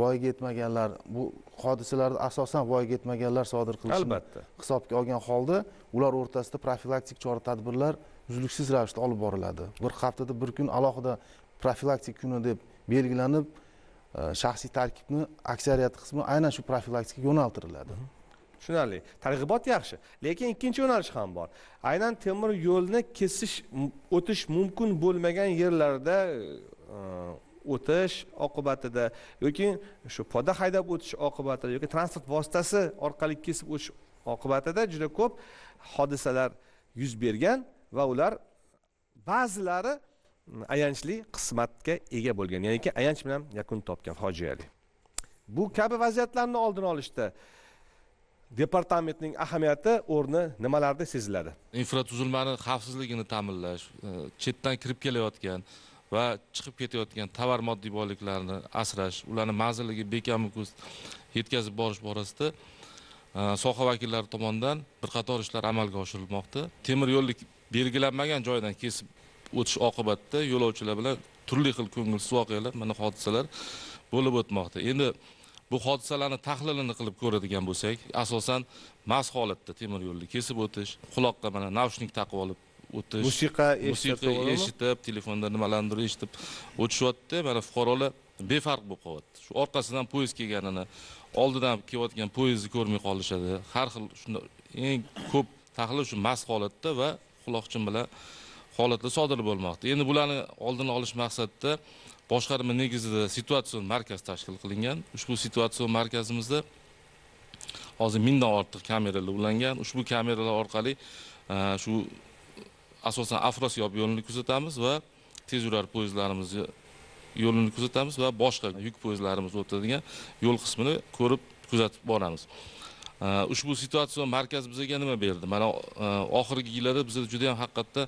voyaga yetmaganlar bu hodisalarni asosan voyaga yetmaganlar sodir qilishini albatta hisobga olgan holda ular o'rtasida profilaktik chora tadbirlar uzluksiz ravishda olib boriladi bir haftada bir kun alohida profilaktik kuni deb belgilanib e, shaxsiy tarkibni aksariyat qismi aynan shu profilaktikaga yo'naltiriladi tushunarli targ'ibot yaxshi lekin ikkinchi yo'nalish ham bor aynan temir yo'lni kesish o'tish mumkin bo'lmagan yerlarda e, o'tish oqibatida yoki shu poda haydab o'tish oqibatida yoki transport vositasi orqali kesib o'tish oqibatida juda ko'p hodisalar yuz bergan va ular ba'zilari ayanchli qismatga ega bo'lgan ya'niki ayanch bilan yakun topgan fojiali bu kabi vaziyatlarni oldini olishda departamentning ahamiyati o'rni nimalarda seziladi infratuzilmani xavfsizligini ta'minlash e, chetdan kirib kelayotgan va chiqib ketayotgan tovar moddiy boyliklarni asrash ularni manziliga bekamu ko'z yetkazib borish borasida e, soha vakillari tomonidan bir qator ishlar amalga oshirilmoqda temir yo'llik belgilanmagan joydan kesib o'tish oqibatida yo'lovchilar bilan turli xil ko'ngilsiz voqealar mana hodisalar bo'lib o'tmoqda endi bu hodisalarni tahlilini qilib ko'radigan bo'lsak asosan mast holatda temir yo'lni kesib o'tish quloqqa mana naushnik taqib olib o'tish musiqa musiqa eshitib telefonda nimalarnidir eshitib o'tishyapti mana fuqarolar befarq bo'lib qolyapti shu orqasidan poyezd kelganini oldidan kelayotgan poyezdni ko'rmay qolishadi har xil shunday eng ko'p tahlil shu mast holatda va quloqchin bilan holatlar sodir bo'lmoqda endi bularni oldini olish maqsadida boshqarma negizida situatsion markaz tashkil qilingan ushbu situatsion markazimizda hozir mingdan ortiq kameralar ulangan ushbu kameralar orqali e, shu asosan afros yo'lini kuzatamiz va yurar poyezdlarimizni yo'lini kuzatamiz va boshqa yuk poyezdlarimiz o'tadigan yo'l qismini ko'rib kuzatib boramiz Э, ushbu situatsiya markaz bizga nima berdi mana э, oxirgi yillarda bizda juda yam haqiqatda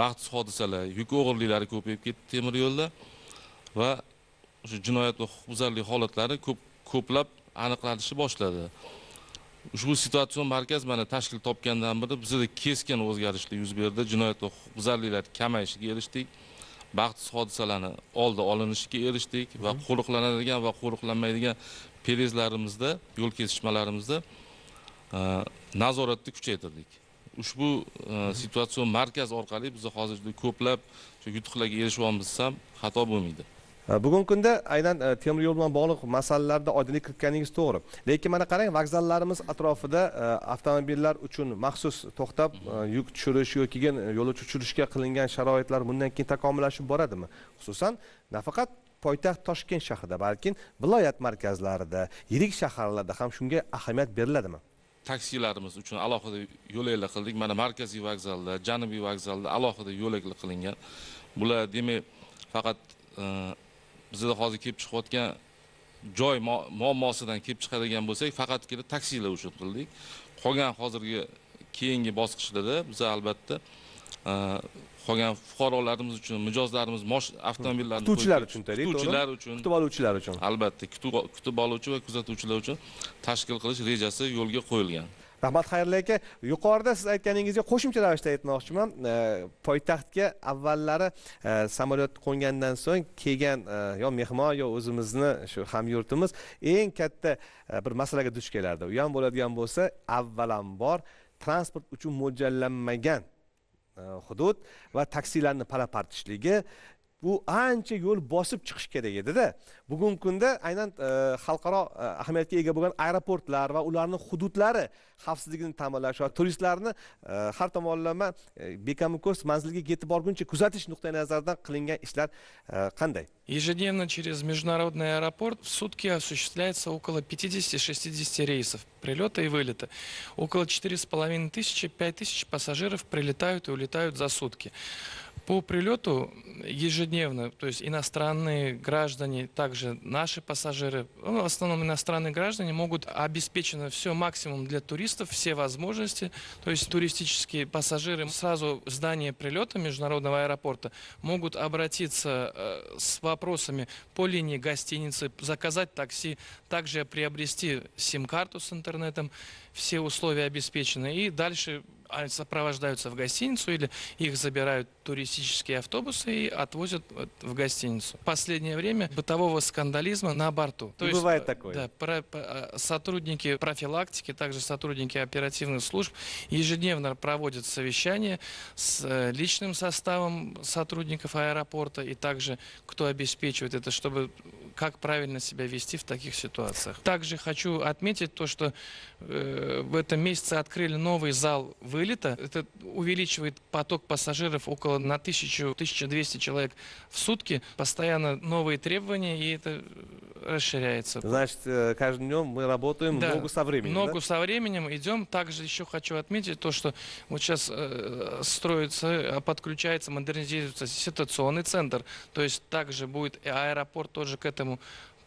baxtsiz hodisalar yuk o'g'irliklari ko'payib ketdi temir yo'lda va o'sha jinoyat va huquqbuzarlik holatlari ko'p ko'plab aniqlanishni boshladi ushbu situatsion markaz mana tashkil topgandan beri bizda keskin o'zgarishlar yuz berdi jinoyat va huquqbuzarliklar kamayishiga erishdik baxtsiz hodisalarni oldi olinishiga erishdik va qo'riqlanadigan va qo'riqlanmaydigan perezlarimizda yo'l kesishmalarimizda Э, nazoratni kuchaytirdik ushbu э, situatsion markaz orqali biz hozir ko'plab yutuqlarga erishyapmiz ham xato bo'lmaydi э, bugungi kunda aynan temir yo'l bilan bog'liq masalalarda oydinlik kiritganingiz to'g'ri lekin mana qarang vokzallarimiz atrofida avtomobillar uchun maxsus to'xtab mhm. yuk tushirish yoki e, yo'lovchi tushirishga qilingan sharoitlar bundan keyin takomillashib boradimi xususan nafaqat poytaxt toshkent shahrida balki viloyat markazlarida yirik shaharlarda ham shunga ahamiyat beriladimi taksilarimiz uchun alohida yo'laklar qildik mana markaziy vokzalda janubiy vokzalda alohida yo'laklar qilingan bular demak faqat e, bizda hozir kelib chiqayotgan joy muammosidan kelib chiqadigan bo'lsak faqatgina taksilar uchun qildik qolgan hozirgi keyingi bosqichlarda biz albatta e, qolgan fuqarolarimiz uchun mijozlarimiz avtomobillarni kutuvchilar uchun kutuvchilar uchun kutib oluvchilar uchun albatta kutib oluvchi va kuzatuvchilar uchun tashkil qilish rejasi yo'lga qo'yilgan rahmat xayrli aka yuqorida siz aytganingizga qo'shimcha ravishda aytmoqchiman e, poytaxtga avvallari e, samolyot qo'ngandan so'ng kelgan e, yo mehmon yo o'zimizni shu hamyurtimiz eng katta bir masalaga duch kelardi u ham bo'ladigan bo'lsa avvalambor transport uchun mo'ljallanmagan E, hudud va taksilarni pala bu ancha yo'l bosib chiqish kerak edida bugungi kunda aynan xalqaro ahamiyatga ega bo'lgan aeroportlar va ularning hududlari xavfsizligini ta'minlash va turistlarni har tomonlama bekami ko'z manzilga yetib borguncha kuzatish nuqtai nazaridan qilingan ishlar qanday Ежедневно через международный аэропорт в сутки осуществляется около 50-60 рейсов прилета и вылета. Около 4,5 тысячи, 5 тысяч пассажиров прилетают и улетают за сутки. По прилету ежедневно, то есть иностранные граждане также также наши пассажиры, ну, в основном иностранные граждане, могут обеспечено все максимум для туристов, все возможности. То есть туристические пассажиры сразу в здание прилета международного аэропорта могут обратиться э, с вопросами по линии гостиницы, заказать такси, также приобрести сим-карту с интернетом, все условия обеспечены. И дальше а, сопровождаются в гостиницу или их забирают туристические автобусы и отвозят в гостиницу. последнее время бытового скандализма на борту. То есть, бывает э, такое. Да, про, про, э, сотрудники профилактики, также сотрудники оперативных служб ежедневно проводят совещания с э, личным составом сотрудников аэропорта и также кто обеспечивает это, чтобы как правильно себя вести в таких ситуациях. Также хочу отметить то, что э, в этом месяце открыли новый зал вылета. Это увеличивает поток пассажиров около на 1000-1200 человек в сутки. Постоянно новые требования, и это расширяется. Значит, э, каждый днем мы работаем да, ногу со временем. Ногу да? со временем идем. Также еще хочу отметить то, что вот сейчас э, строится, э, подключается, модернизируется ситуационный центр. То есть также будет и аэропорт тоже к этому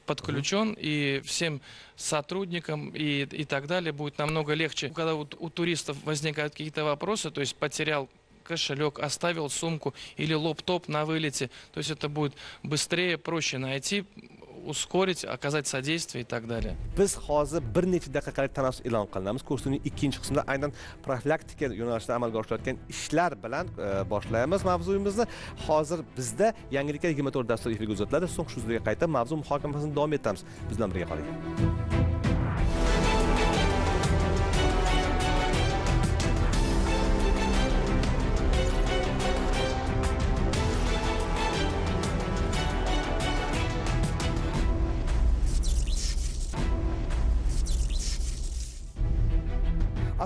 подключен, и всем сотрудникам и, и так далее будет намного легче. Когда вот у туристов возникают какие-то вопросы, то есть потерял кошелек, оставил сумку или лоб-топ на вылете, то есть это будет быстрее, проще найти, ускорить, оказать содействие и так далее. Без хаза брнифи дакакали танас илан калнам. С курсуни и кинч хсмда айнан профилактике юнашта амал гаштаткен ишлар балан башлаемаз мавзуимизна. Хазар бизде янгрикер гиматор дастарифи гузатлада. Сонг шузлиге кайта мавзум хакам фазн дамитамс. Бизнам брия калия.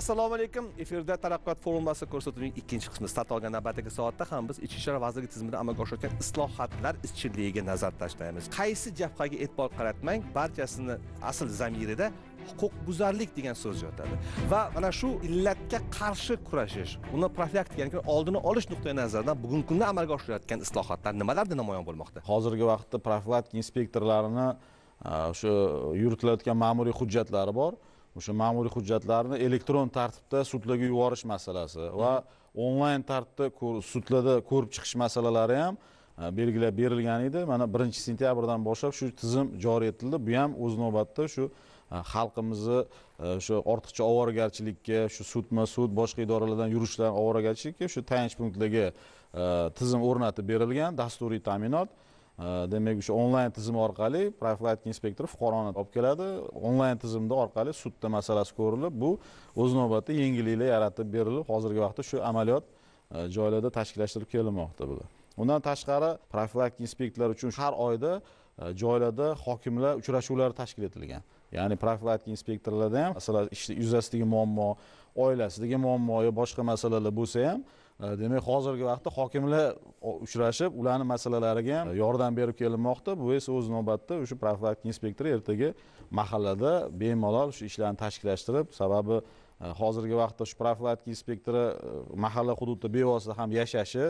assalomu alaykum efirda taraqqiyot forumasi ko'rsatuvining ikkinchi qismi start olgan navbatdagi soatda ham biz ichki ishlar vazirligi tizimida amalga oshirayotgan islohotlar izchilligiga nazar tashlaymiz qaysi jabhaga e'tibor qaratmang barchasini asl zamirida huquqbuzarlik degan so'z yotadi va mana shu illatga qarshi kurashish uni profilaktika ya'ni oldini olish nuqtai nazaridan bugungi kunda amalga oshirilayotgan islohotlar nimalarda namoyon bo'lmoqda hozirgi vaqtda profilaktika inspektorlarini o'sha e, yuritilayotgan ma'muriy hujjatlari bor o'sha ma'muriy hujjatlarni elektron tartibda sudlarga yuborish masalasi va onlayn tartibda sudlarda ko'rib chiqish masalalari ham e, belgilab berilgan edi mana birinchi sentyabrdan boshlab shu tizim joriy etildi bu ham o'z navbatida shu e, xalqimizni o'sha e, ortiqcha ovoragarchilikka shu sudma sud boshqa idoralardan yurishlar ovoragarchilikka shu tayanch punktlarga tizim o'rnatib berilgan dasturiy ta'minot Э, demak o'sha onlayn tizim orqali profilaktika inspektori fuqaroni olib keladi onlayn tizimda orqali sudda masalasi ko'rilib bu o'z navbatida yengilliklar yaratib berilib hozirgi vaqtda shu amaliyot e, joylarda tashkillashtirib kelinmoqda bular undan tashqari profilaktika inspektorlar uchun har oyda e, joylarda hokimlar uchrashuvlari tashkil etilgan ya'ni profilaktika inspektorlarida ham masalan ish yuzasidagi muammo oilasidagi muammo yo boshqa masalalar bo'lsa ham Э, demak hozirgi vaqtda hokimlar uchrashib ularni masalalariga ham yordam berib kelinmoqda bu esa o'z navbatida o'sha profilaktika inspektori ertaga mahallada bemalol shu ishlarni tashkillashtirib sababi e, hozirgi vaqtda shu profilaktika inspektori e, mahalla hududida bevosita ham yashashi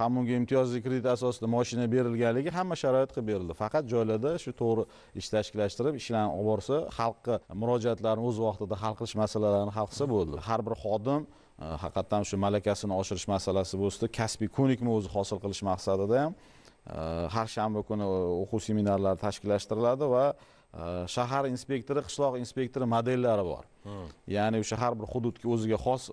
ham unga imtiyozli kredit asosida moshina berilganligi hamma sharoit qilib berildi faqat joylarda shu to'g'ri ish tashkillashtirib ishlarni olib borsa xalqqa murojaatlarni o'z vaqtida hal qilish masalalarini hal qilsa bo'ldi har bir xodim Э, haqiqatdan shu malakasini oshirish masalasi bo'lsa kasbiy ko'nikma o'zi hosil qilish maqsadida ham e, har shanba kuni e, o'quv seminarlari tashkillashtiriladi va e, shahar inspektori qishloq inspektori modellari bor ya'ni o'sha har bir hududga o'ziga xos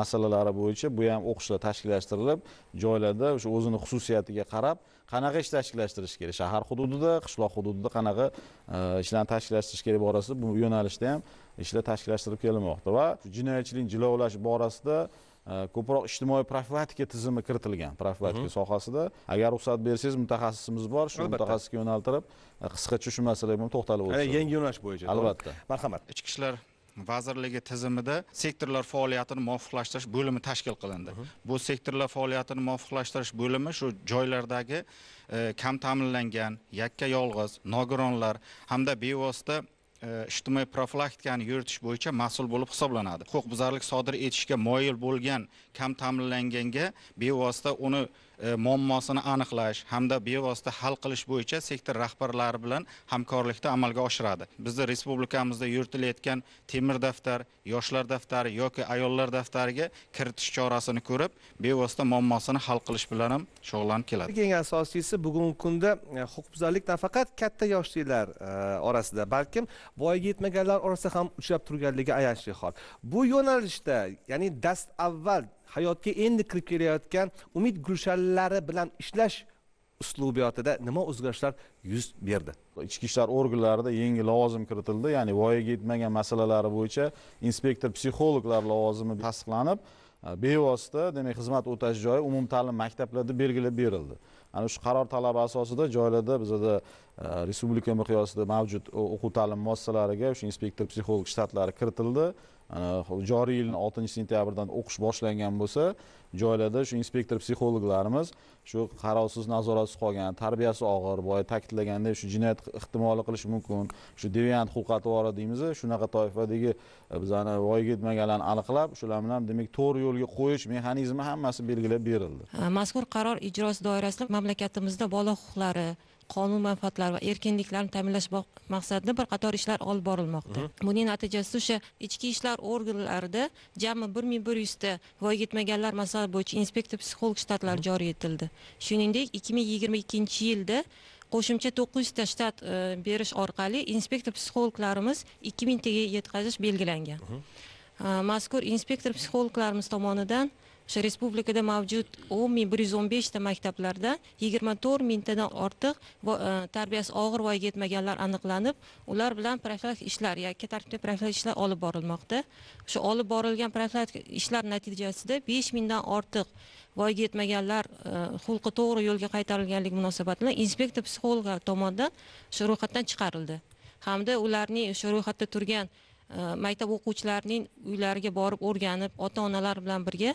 masalalari bo'yicha bu ham o'qishlar tashkillashtirilib joylarda o'sha o'zini xususiyatiga qarab qanaqa ish tashkillashtirish kerak shahar hududida qishloq hududida qanaqa e, ishlarni tashkillashtirish kerak borasida bu yo'nalishda ham ishlar tashkillashtirib kelinmoqda va jinoyatchilikni jilovlash borasida e, ko'proq ijtimoiy profilaktika tizimi kiritilgan profilaktika sohasida agar ruxsat bersangiz mutaxassisimiz bor shu mutaxassisga yo'naltirib e, qisqacha shu masalaga to'xtalib o'tsak yangi yo'nalish bo'yicha albatta marhamat ichki ishlar vazirligi tizimida sektorlar faoliyatini muvofiqlashtirish bo'limi tashkil qilindi bu sektorlar faoliyatini muvofiqlashtirish bo'limi shu joylardagi e, kam ta'minlangan yakka yolg'iz nogironlar hamda bevosita e, ijtimoiy profilaktikani yuritish bo'yicha mas'ul bo'lib hisoblanadi huquqbuzarlik sodir etishga moyil bo'lgan kam ta'minlanganga bevosita uni E, muammosini aniqlash hamda bevosita hal qilish bo'yicha sektor rahbarlari bilan hamkorlikda amalga oshiradi bizni respublikamizda yuritilayotgan temir daftar yoshlar daftari yoki ayollar daftariga kiritish chorasini ko'rib bevosita muammosini hal qilish bilan ham shug'ullanib keladi eng asosiysi bugungi kunda e, huquqbuzarlik nafaqat katta yoshlilar e, orasida balkim voyaga yetmaganlar orasida ham uchrab turganligi ayanchli hol bu yo'nalishda ya'ni dast avval hayotga endi kirib kelayotgan umid gulshanlari bilan ishlash uslubiyotida nima o'zgarishlar yuz berdi ichki ishlar organlarida yangi lavozim kiritildi ya'ni voyaga yetmagan masalalari bo'yicha inspektor psixologlar lavozimi tasdiqlanib e, bevosita demak xizmat o'tash joyi umumta'lim maktablarida belgilab berildi ana shu qaror talabi asosida joylarda bizada e, respublika miqyosida mavjud o'quv ta'lim muassasalariga o'sha inspektor psixolog shtatlari kiritildi joriy yilni 6 sentyabrdan o'qish boshlangan bo'lsa joylarda shu inspektor psixologlarimiz shu qarovsiz nazoratsiz qolgan tarbiyasi og'ir boya ta'kidlagandek shu jinoyat ehtimoli qilishi mumkin shu deviant xulq atvori deymiz shunaqa toifadagi e, bizani voyaga yetmaganlarni aniqlab shular bilan demak to'g'ri yo'lga qo'yish mexanizmi hammasi belgilab berildi e, mazkur qaror ijrosi doirasida mamlakatimizda bola huquqlari qonun manfaatlari va erkinliklarni ta'minlash maqsadida bir qator ishlar olib borilmoqda mhm. buning natijasida o'sha ichki ishlar organlarida jami bir ming bir yuzta voyaga yetmaganlar masala bo'yicha inspektor psixolog shtatlari mhm. joriy etildi shuningdek ikki ming yigirma ikkinchi yilda qo'shimcha to'qqiz yuzta shtat e, berish orqali inspektor psixologlarimiz ikki mingtaga yetkazish belgilangan mhm. e, mazkur inspektor psixologlarimiz tomonidan o'sha respublikada mavjud o'n ming bir yuz o'n beshta maktablarda yigirma to'rt mingtadan ortiq e, tarbiyasi og'ir voyaga yetmaganlar aniqlanib ular bilan profilaktik ishlar yakka tartibda profilaktik ishlar olib borilmoqda o'sha olib borilgan profilaktik ishlar natijasida besh mingdan ortiq voyaga yetmaganlar e, xulqi to'g'ri yo'lga qaytarilganligi munosabati bilan inspektor psixologlar tomonidan shu ro'yxatdan chiqarildi hamda ularning o'sha ro'yxatda turgan e, maktab o'quvchilarining uylariga borib o'rganib ota onalar bilan birga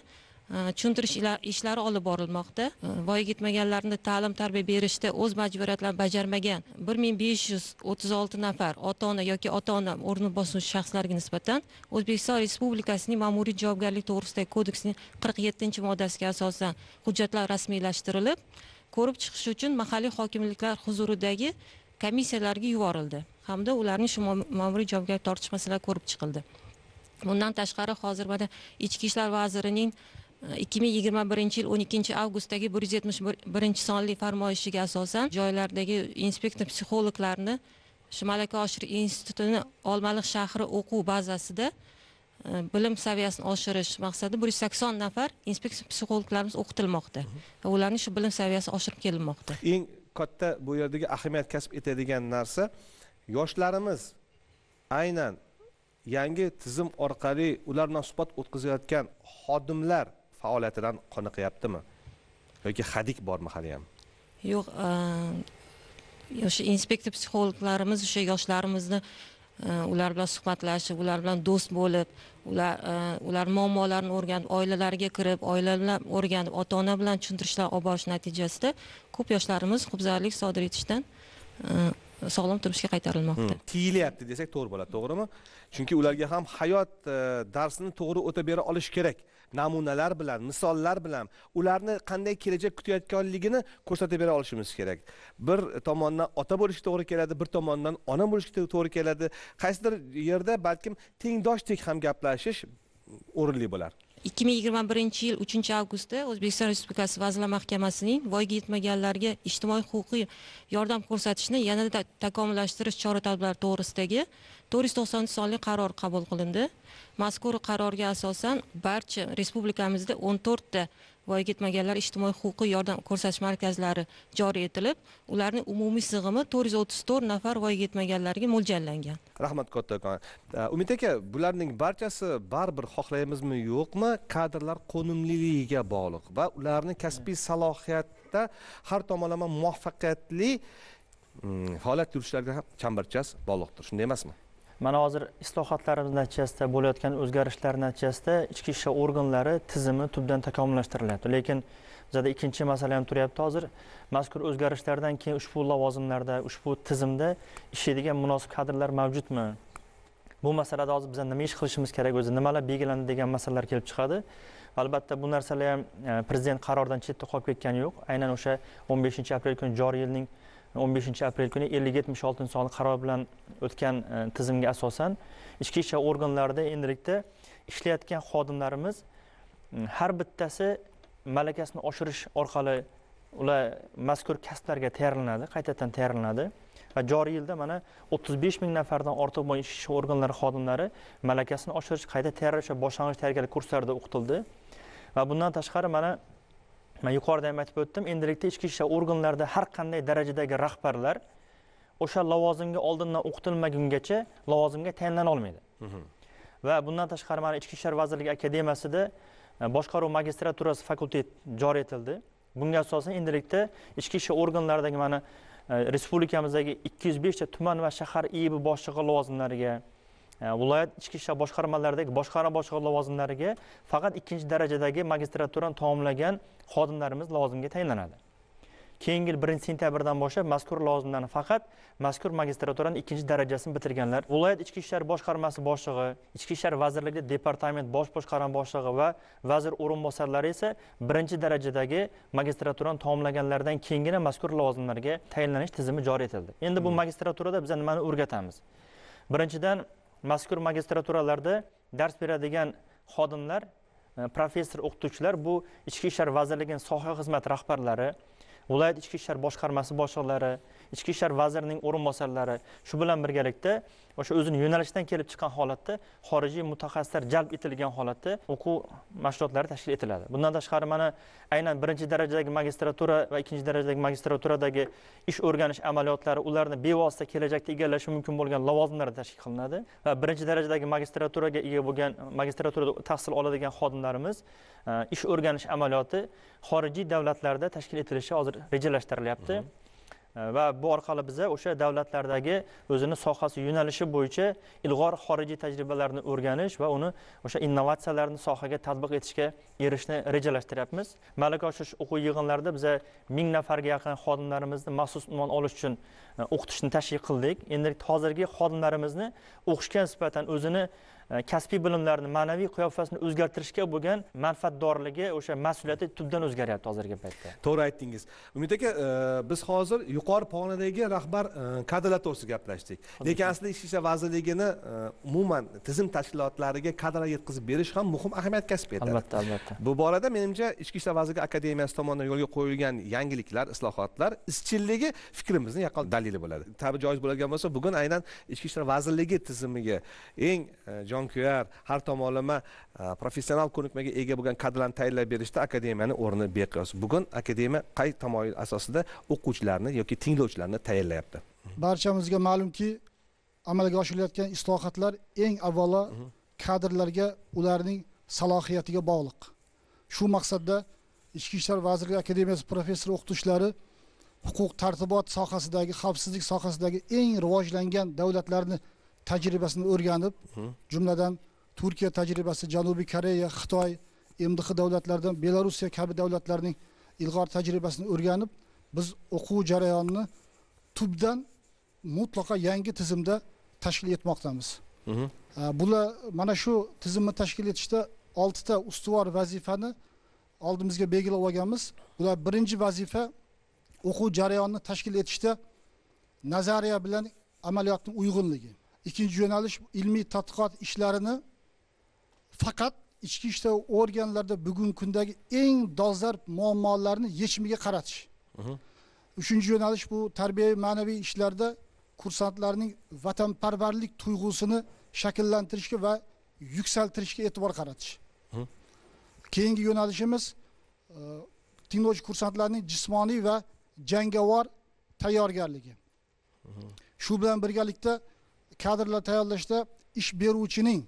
Э, tushuntirish ishlari olib borilmoqda э, voyaga yetmaganlarni ta'lim tarbiya berishda o'z majburiyatlarini bajarmagan bir ming besh yuz o'ttiz olti nafar ota ona yoki ota ona o'rnini bosuvchi shaxslarga nisbatan o'zbekiston respublikasining ma'muriy javobgarlik to'g'risidagi kodeksining qirq yettinchi moddasiga asosan hujjatlar rasmiylashtirilib ko'rib chiqish uchun mahalliy hokimliklar huzuridagi komissiyalarga yuborildi hamda ularning shu ma'muriy javobgarlik tortish masalalari ko'rib chiqildi bundan tashqari hozir mana ichki ishlar vazirining ikki ming yigirma birinchi yil o'n ikkinchi avgustdagi bir yuz yetmish birinchi sonli farmoyishiga asosan joylardagi inspektor psixologlarni shu malaka oshirish institutini olmaliq shahri o'quv bazasida e, bilim saviyasini oshirish maqsadida bir yuz sakson nafar inspektor psixologlarimiz o'qitilmoqda va uhuh. ularni shu bilim saviyasi oshirib kelinmoqda eng katta bu yerdagi ahamiyat kasb etadigan narsa yoshlarimiz aynan yangi tizim orqali ular bilan suhbat o'tkazayotgan xodimlar faoliyatidan qoniqyaptimi yoki hadik bormi hali ham yo'q o'sha inspektor psixologlarimiz o'sha yoshlarimizni ular bilan suhbatlashib ular bilan do'st bo'lib ular ular muammolarini o'rganib oilalariga kirib oila bilan o'rganib ota ona bilan tushuntirishlar olib borish natijasida ko'p yoshlarimiz huquqbuzarlik sodir etishdan sog'lom turmushga qaytarilmoqda tiyilyapti hmm, desak to'g'ri bo'ladi to'g'rimi chunki ularga ham hayot e, darsini to'g'ri o'ta bera olish kerak namunalar bilan misollar bilan ularni qanday kelajak kutayotganligini ko'rsatib bera olishimiz kerak bir tomondan ota bo'lishga to'g'ri keladi bir tomondan ona bo'lishga to'g'ri keladi qaysidir yerda balkim tengdoshdek ham gaplashish o'rinli bo'lar 2021 yil 3 avgustda O'zbekiston Respublikasi Vazirlar Mahkamasining voyaga yetmaganlarga ijtimoiy huquqiy yordam ko'rsatishni yanada takomillashtirish chora-tadbirlari to'g'risidagi 490 sonli qaror qabul qilindi. Mazkur qarorga asosan barcha respublikamizda 14 ta voyaga yetmaganlar ijtimoiy huquqiy yordam ko'rsatish markazlari joriy etilib ularning umumiy sig'imi to'rt yuz o'ttiz to'rt nafar voyaga yetmaganlarga mo'ljallangan rahmat kattakon umid aka bularning barchasi baribir xohlaymizmi yo'qmi kadrlar qonunliligiga bog'liq va ularni kasbiy salohiyatda har tomonlama muvaffaqiyatli mm, faoliyat yurishlariga ham chambarchas bog'liqdir shunday emasmi mana hozir islohotlarimiz natijasida bo'layotgan o'zgarishlar natijasida ichki ishlar organlari tizimi tubdan takomillashtirilyapti lekin bizada ikkinchi masala ham turyapti hozir mazkur o'zgarishlardan keyin ushbu lavozimlarda ushbu tizimda ishlaydigan munosib kadrlar mavjudmi bu masalada hozir biza nima ish qilishimiz kerak o'zi nimalar belgilandi degan masalalar kelib chiqadi albatta bu narsalar ham e, prezident qaroridan chetda qolib ketgani yo'q aynan o'sha 15 aprel kuni joriy yilning 15 aprel kuni yetmish oltinchi sonli qaror bilan o'tgan e, tizimga asosan ichki ishlar organlarida endilikda ishlayotgan xodimlarimiz e, har bittasi malakasini oshirish orqali ular mazkur kasblarga tayyorlanadi qaytadan tayyorlanadi va joriy yilda mana 35 ming nafardan ortiq bo'lgan ichki ishlar organlari xodimlari malakasini oshirish qayta tayyorlash va boshlang'ich tayyorgarlik kurslarida o'qitildi va bundan tashqari mana man yuqorida ham aytib o'tdim endilikda ichki ishlar organlarida har qanday darajadagi rahbarlar o'sha lavozimga oldindan o'qitilmagungacha lavozimga tayinlana olmaydi va bundan tashqari mana ichki ishlar vazirligi akademiyasida e, boshqaruv magistraturasi fakultet joriy etildi bunga asosan endilikda ichki ishlar organlaridagi mana e, respublikamizdagi ikki yuz beshta tuman va shahar iib boshlig'i lavozimlariga e, viloyat ichki ishlar boshqarmalaridagi boshqarma boshlig'i lavozimlariga faqat ikkinchi darajadagi magistraturani tamomlagan xodimlarimiz lavozimga tayinlanadi keyingi yil birinchi sentyabrdan boshlab mazkur lavozimlarni faqat mazkur magistraturani ikkinchi darajasini bitirganlar viloyat ichki ishlar boshqarmasi boshlig'i ichki ishlar vazirligi departament bosh boshqarma boshlig'i va vazir o'rinbosarlari esa birinchi darajadagi magistraturani tamomlaganlaridan keyingina mazkur lavozimlarga tayinlanish tizimi joriy etildi endi bu hmm. magistraturada biza nimani o'rgatamiz birinchidan mazkur magistraturalarda dars beradigan xodimlar professor э, o'qituvchilar bu ichki ishlar vazirligining soha xizmat rahbarlari viloyat ichki ishlar boshqarmasi boshliqlari ichki ishlar vazirining o'rinbosarlari shu bilan birgalikda o'sha o'zini yo'nalishidan kelib chiqqan holatda xorijiy mutaxassislar jalb etilgan holatda o'quv mashg'ulotlari tashkil etiladi bundan tashqari mana aynan birinchi darajadagi magistratura va ikkinchi darajadagi magistraturadagi ish o'rganish amaliyotlari ularni bevosita kelajakda egallashi mumkin bo'lgan lavozimlar tashkil qilinadi va birinchi darajadagi magistraturaga ega bo'lgan magistraturada tahsil oladigan xodimlarimiz e, ish o'rganish amaliyoti xorijiy davlatlarda tashkil etilishi hozir rejalashtirilyapti Э, va bu orqali biza o'sha davlatlardagi o'zini sohasi yo'nalishi bo'yicha ilg'or xorijiy tajribalarni o'rganish va uni o'sha innovatsiyalarni sohaga tatbiq etishga erishishni rejalashtiryapmiz malaka oshirish o'quv yig'inlarida biza ming nafarga yaqin xodimlarimizni maxsus unvon olish uchun e, o'qitishni tashkil qildik endi hozirgi xodimlarimizni o'qishga nisbatan o'zini E, kasbiy bilimlarni ma'naviy qiyofasini o'zgartirishga bo'lgan manfaatdorligi o'sha mas'uliyati tubdan o'zgaryapti hozirgi paytda to'g'ri aytdingiz umid aka e, biz hozir yuqori pog'onadagi rahbar e, kadrlar to'g'risida gaplashdik lekin aslida ichki ishlar vazirligini umuman tizim tashkilotlariga kadrlar yetkazib berish ham muhim ahamiyat kasb etadi albatta albatta bu borada menimcha ichki ishlar vazirligi akademiyasi tomonidan yo'lga qo'yilgan yangiliklar islohotlar izchilligi fikrimizni yaqqol dalili bo'ladi tabi joiz bo'ladigan bo'lsa bugun aynan ichki ishlar vazirligi tizimiga eng jonkuyar har tomonlama e, professional ko'nikmaga ega bo'lgan kadrlarni tayyorlab berishda akademiyani o'rni beqiyos bugun akademiya qay tamoyil asosida o'quvchilarni yoki tinglovchilarni tayyorlayapti barchamizga ma'lumki amalga oshirilayotgan islohotlar eng avvalo kadrlarga ularning salohiyatiga bog'liq shu maqsadda ichki ishlar vazirligi akademiyasi professor o'qituvchilari huquq tartibot sohasidagi xavfsizlik sohasidagi eng rivojlangan davlatlarni tajribasini o'rganib jumladan turkiya tajribasi janubiy koreya xitoy mdh davlatlaridan belorussiya kabi davlatlarning ilg'or tajribasini o'rganib biz o'quv jarayonini tubdan mutlaqo yangi tizimda tashkil etmoqdamiz bular mana shu tizimni tashkil etishda oltita ustuvor vazifani oldimizga belgilab olganmiz bular birinchi vazifa o'quv jarayonini tashkil etishda nazariya bilan amaliyotni uyg'unligi ikkinchi yo'nalish ilmiy tadqiqot ishlarini faqat ichki ishlar organlarida bugungi kundagi eng dolzarb muammolarni yechimiga qaratish uchinchi yo'nalish bu tarbiyaviy ma'naviy ishlarda kursantlarning vatanparvarlik tuyg'usini shakllantirishga va yuksaltirishga e'tibor qaratish keyingi yo'nalishimiz e, tinglovchi kursantlarning jismoniy va jangovar tayyorgarligi shu bilan birgalikda kadrlar tayyorlashda ish beruvchining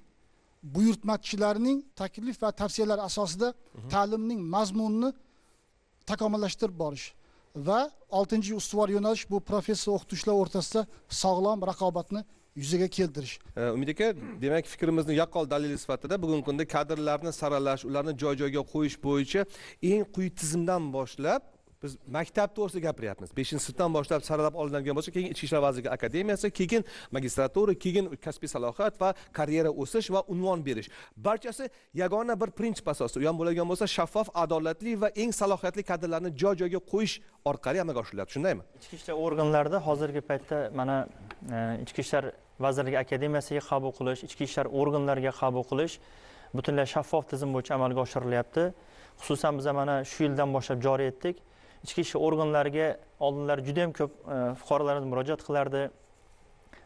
buyurtmachilarining taklif va tavsiyalari asosida mhm. ta'limning mazmunini takomillashtirib borish va oltinchi ustuvor yo'nalish bu professor o'qituvchilar o'rtasida sog'lom raqobatni yuzaga keltirish umid aka demak fikrimizni yaqqol dalili sifatida bugungi kunda kadrlarni saralash ularni joy joyiga qo'yish bo'yicha eng quyi tizimdan boshlab biz maktab to'g'risida gapiryapmiz beshinchi sinfdan boshlab saralab olinadigan bo'lsa keyin ichki ishlar vazirligi akademiyasi keyin magistratura keyin kasbiy salohiyat va karyera o'sish va unvon berish barchasi yagona bir prinsip asosida u ham bo'ladigan bo'lsa shaffof adolatli va eng salohiyatli kadrlarni joy joyiga qo'yish orqali amalga oshiriladi shundaymi ichki ishlar organlarida hozirgi paytda mana e, ichki ishlar vazirligi akademiyasiga qabul qilish ichki ishlar organlariga qabul qilish butunlay shaffof tizim bo'yicha amalga oshirilyapti xususan biz mana shu yildan boshlab joriy etdik ichki ishlar organlariga oldinlari juda yam ko'p e, fuqarolarimiz murojaat qilardi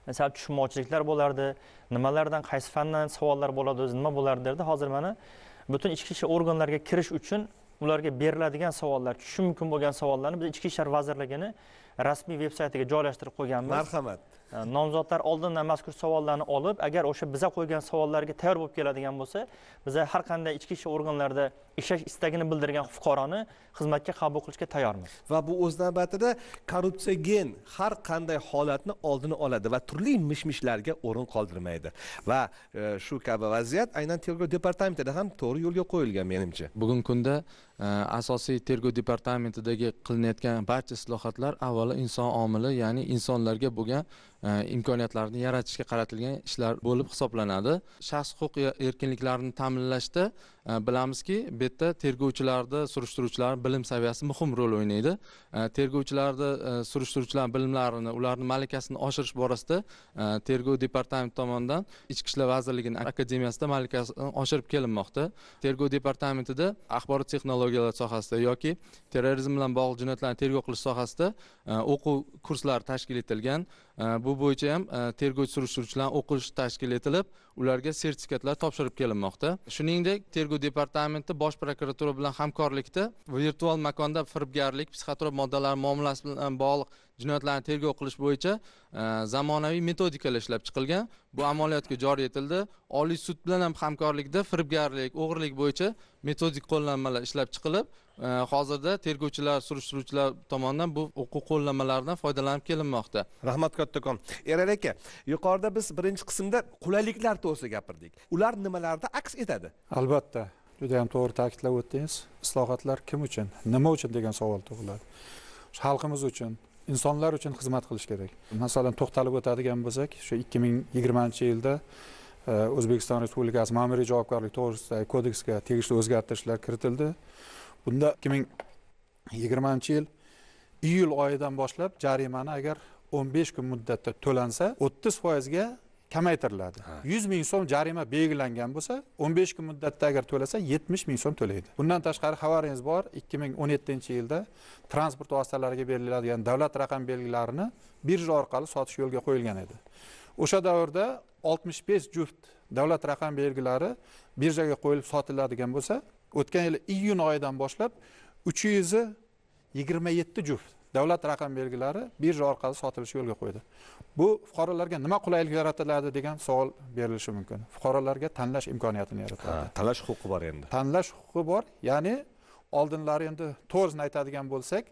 masalan tushunmovchiliklar bo'lardi nimalardan qaysi fandan savollar bo'ladi o'zi nima bo'lardi derdi hozir mana butun ichki ishlar organlariga kirish uchun ularga beriladigan savollar tushishi mumkin bo'lgan savollarni biz ichki ishlar vazirligini rasmiy veb saytiga joylashtirib qo'yganmiz marhamat Э, nomzodlar oldindan mazkur savollarni olib agar o'sha biza qo'ygan savollarga tayyor bo'lib keladigan bo'lsa biza har qanday ichki ishlar organlarida ishlash istagini bildirgan fuqaroni xizmatga qabul qilishga tayyormiz va bu o'z navbatida korrupsiyagen har qanday holatni oldini oladi va turli mish mishlarga o'rin qoldirmaydi va e, shu kabi vaziyat aynan tergov departamentida ham to'g'ri yo'lga qo'yilgan menimcha bugungi kunda e, asosiy tergov departamentidagi qilinayotgan barcha islohotlar avvalo inson omili ya'ni insonlarga bo'lgan E, imkoniyatlarni yaratishga qaratilgan ishlar bo'lib hisoblanadi shaxs huquq erkinliklarini ta'minlashda Э, bilamizki bu yerda tergovchilarni surishtiruvchilar bilim saviyasi muhim rol o'ynaydi э, tergovchilarni э, surishtiruvchilar bilimlarini ularni malakasini oshirish borasida tergov departamenti tomonidan ichki ishlar vazirligini akademiyasida malakasini oshirib kelinmoqda tergov departamentida axborot texnologiyalari sohasida yoki terrorizm bilan bog'liq jinoyatlarni tergov qilish sohasida e, o'quv kurslari tashkil etilgan e, bu bo'yicha ham e, tergovchi surishtiruvchilarni o'qish tashkil etilib ularga sertifikatlar topshirib kelinmoqda shuningdek tergov departamenti bosh prokuratura bilan hamkorlikda virtual makonda firibgarlik psixotrop moddalar muomalasi bilan bog'liq jinoyatlarni tergov qilish bo'yicha e, zamonaviy metodikalar ishlab chiqilgan bu amaliyotga joriy etildi oliy sud bilan ham hamkorlikda firibgarlik o'g'rilik bo'yicha metodik qo'llanmalar ishlab chiqilib hozirda tergovchilar surishtiruvchilar tomonidan bu o'quv qo'llanmalaridan foydalanib kelinmoqda rahmat kattakon erar aka yuqorida biz birinchi qismda qulayliklar to'g'risida gapirdik ular nimalarda aks etadi albatta juda yam to'g'ri ta'kidlab o'tdingiz islohotlar kim uchun nima uchun degan savol tug'iladi xalqimiz uchun insonlar uchun xizmat qilish kerak masalan to'xtalib o'tadigan bo'lsak shu ikki ming yigirmanchi yilda e, o'zbekiston respublikasi ma'muriy javobgarlik to'g'risidagi kodeksga tegishli o'zgartirishlar kiritildi bunda ikki ming yigirmanchi yil iyul oyidan boshlab jarimani agar o'n besh kun muddatda to'lansa o'ttiz foizga kamaytiriladi yuz ming so'm jarima belgilangan bo'lsa o'n besh kun muddatda agar to'lasa yetmish ming so'm to'laydi bundan tashqari xabaringiz bor ikki ming o'n yettinchi yilda transport vositalariga beriladigan davlat raqam belgilarini birja orqali sotish yo'lga qo'yilgan edi o'sha davrda oltmish besh juft davlat raqam belgilari birjaga qo'yilib sotiladigan bo'lsa o'tgan yili iyun oyidan boshlab uch yuz yigirma yetti juft davlat raqam belgilari birja orqali sotilishi yo'lga qo'ydi bu fuqarolarga nima qulaylik yaratiladi degan savol berilishi mumkin fuqarolarga tanlash imkoniyatini yaratadi tanlash huquqi bor endi tanlash huquqi bor ya'ni oldinlari endi to'g'risini aytadigan bo'lsak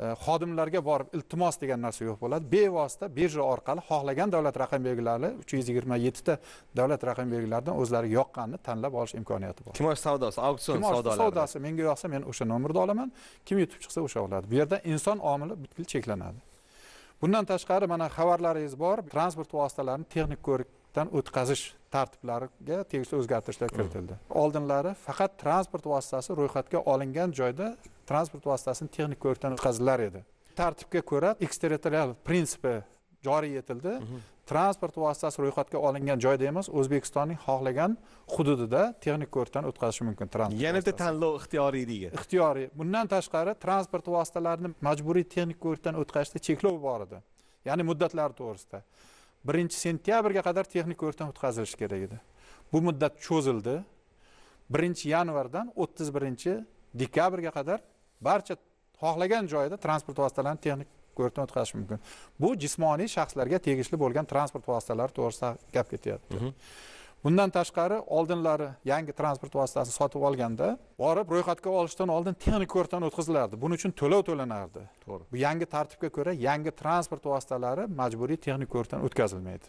E, xodimlarga borib iltimos degan narsa yo'q bo'ladi bevosita birja orqali xohlagan davlat raqam belgilari uch yuz yigirma yettita davlat raqam belgilaridan o'zlariga yoqqanini tanlab olish imkoniyati bor kimosh savdosi auksion savdolari savdosi menga yoqsa men o'sha nomerda olaman kim yutib chiqsa o'sha oladi bu yerda inson omili butkul cheklanadi bundan tashqari mana xabarlaringiz bor transport vositalarini texnik ko'rikdan o'tkazish tartiblariga tegishli o'zgartirishlar kiritildi o'h. oldinlari faqat transport vositasi ro'yxatga olingan joyda transport vositasini texnik ko'rikdan o'tkazilar edi tartibga ko'ra eksterritorial prinsipi joriy etildi mhm. transport vositasi ro'yxatga olingan joyda emas o'zbekistonning xohlagan hududida texnik ko'rikdan o'tkazishi mumkin transport yana bitta tanlov ixtiyoriyligi ixtiyoriy bundan tashqari transport vositalarini majburiy texnik ko'rikdan o'tkazishda cheklov bor edi ya'ni muddatlari to'g'risida birinchi sentyabrga qadar texnik ko'rikdan o'tkazilishi kerak edi bu muddat cho'zildi birinchi yanvardan o'ttiz birinchi dekabrga qadar barcha xohlagan joyda transport vositalarini texnik ko'rikdan o'tkazish mumkin bu jismoniy shaxslarga tegishli bo'lgan transport vositalari to'g'risida gap ketyapti mhm. bundan tashqari oldinlari yangi transport vositasini sotib olganda borib ro'yxatga olishdan oldin texnik ko'rikdan o'tkazilardi buning uchun to'lov to'lanardi to'g'ri bu yangi tartibga ko'ra yangi transport vositalari majburiy texnik ko'rikdan o'tkazilmaydi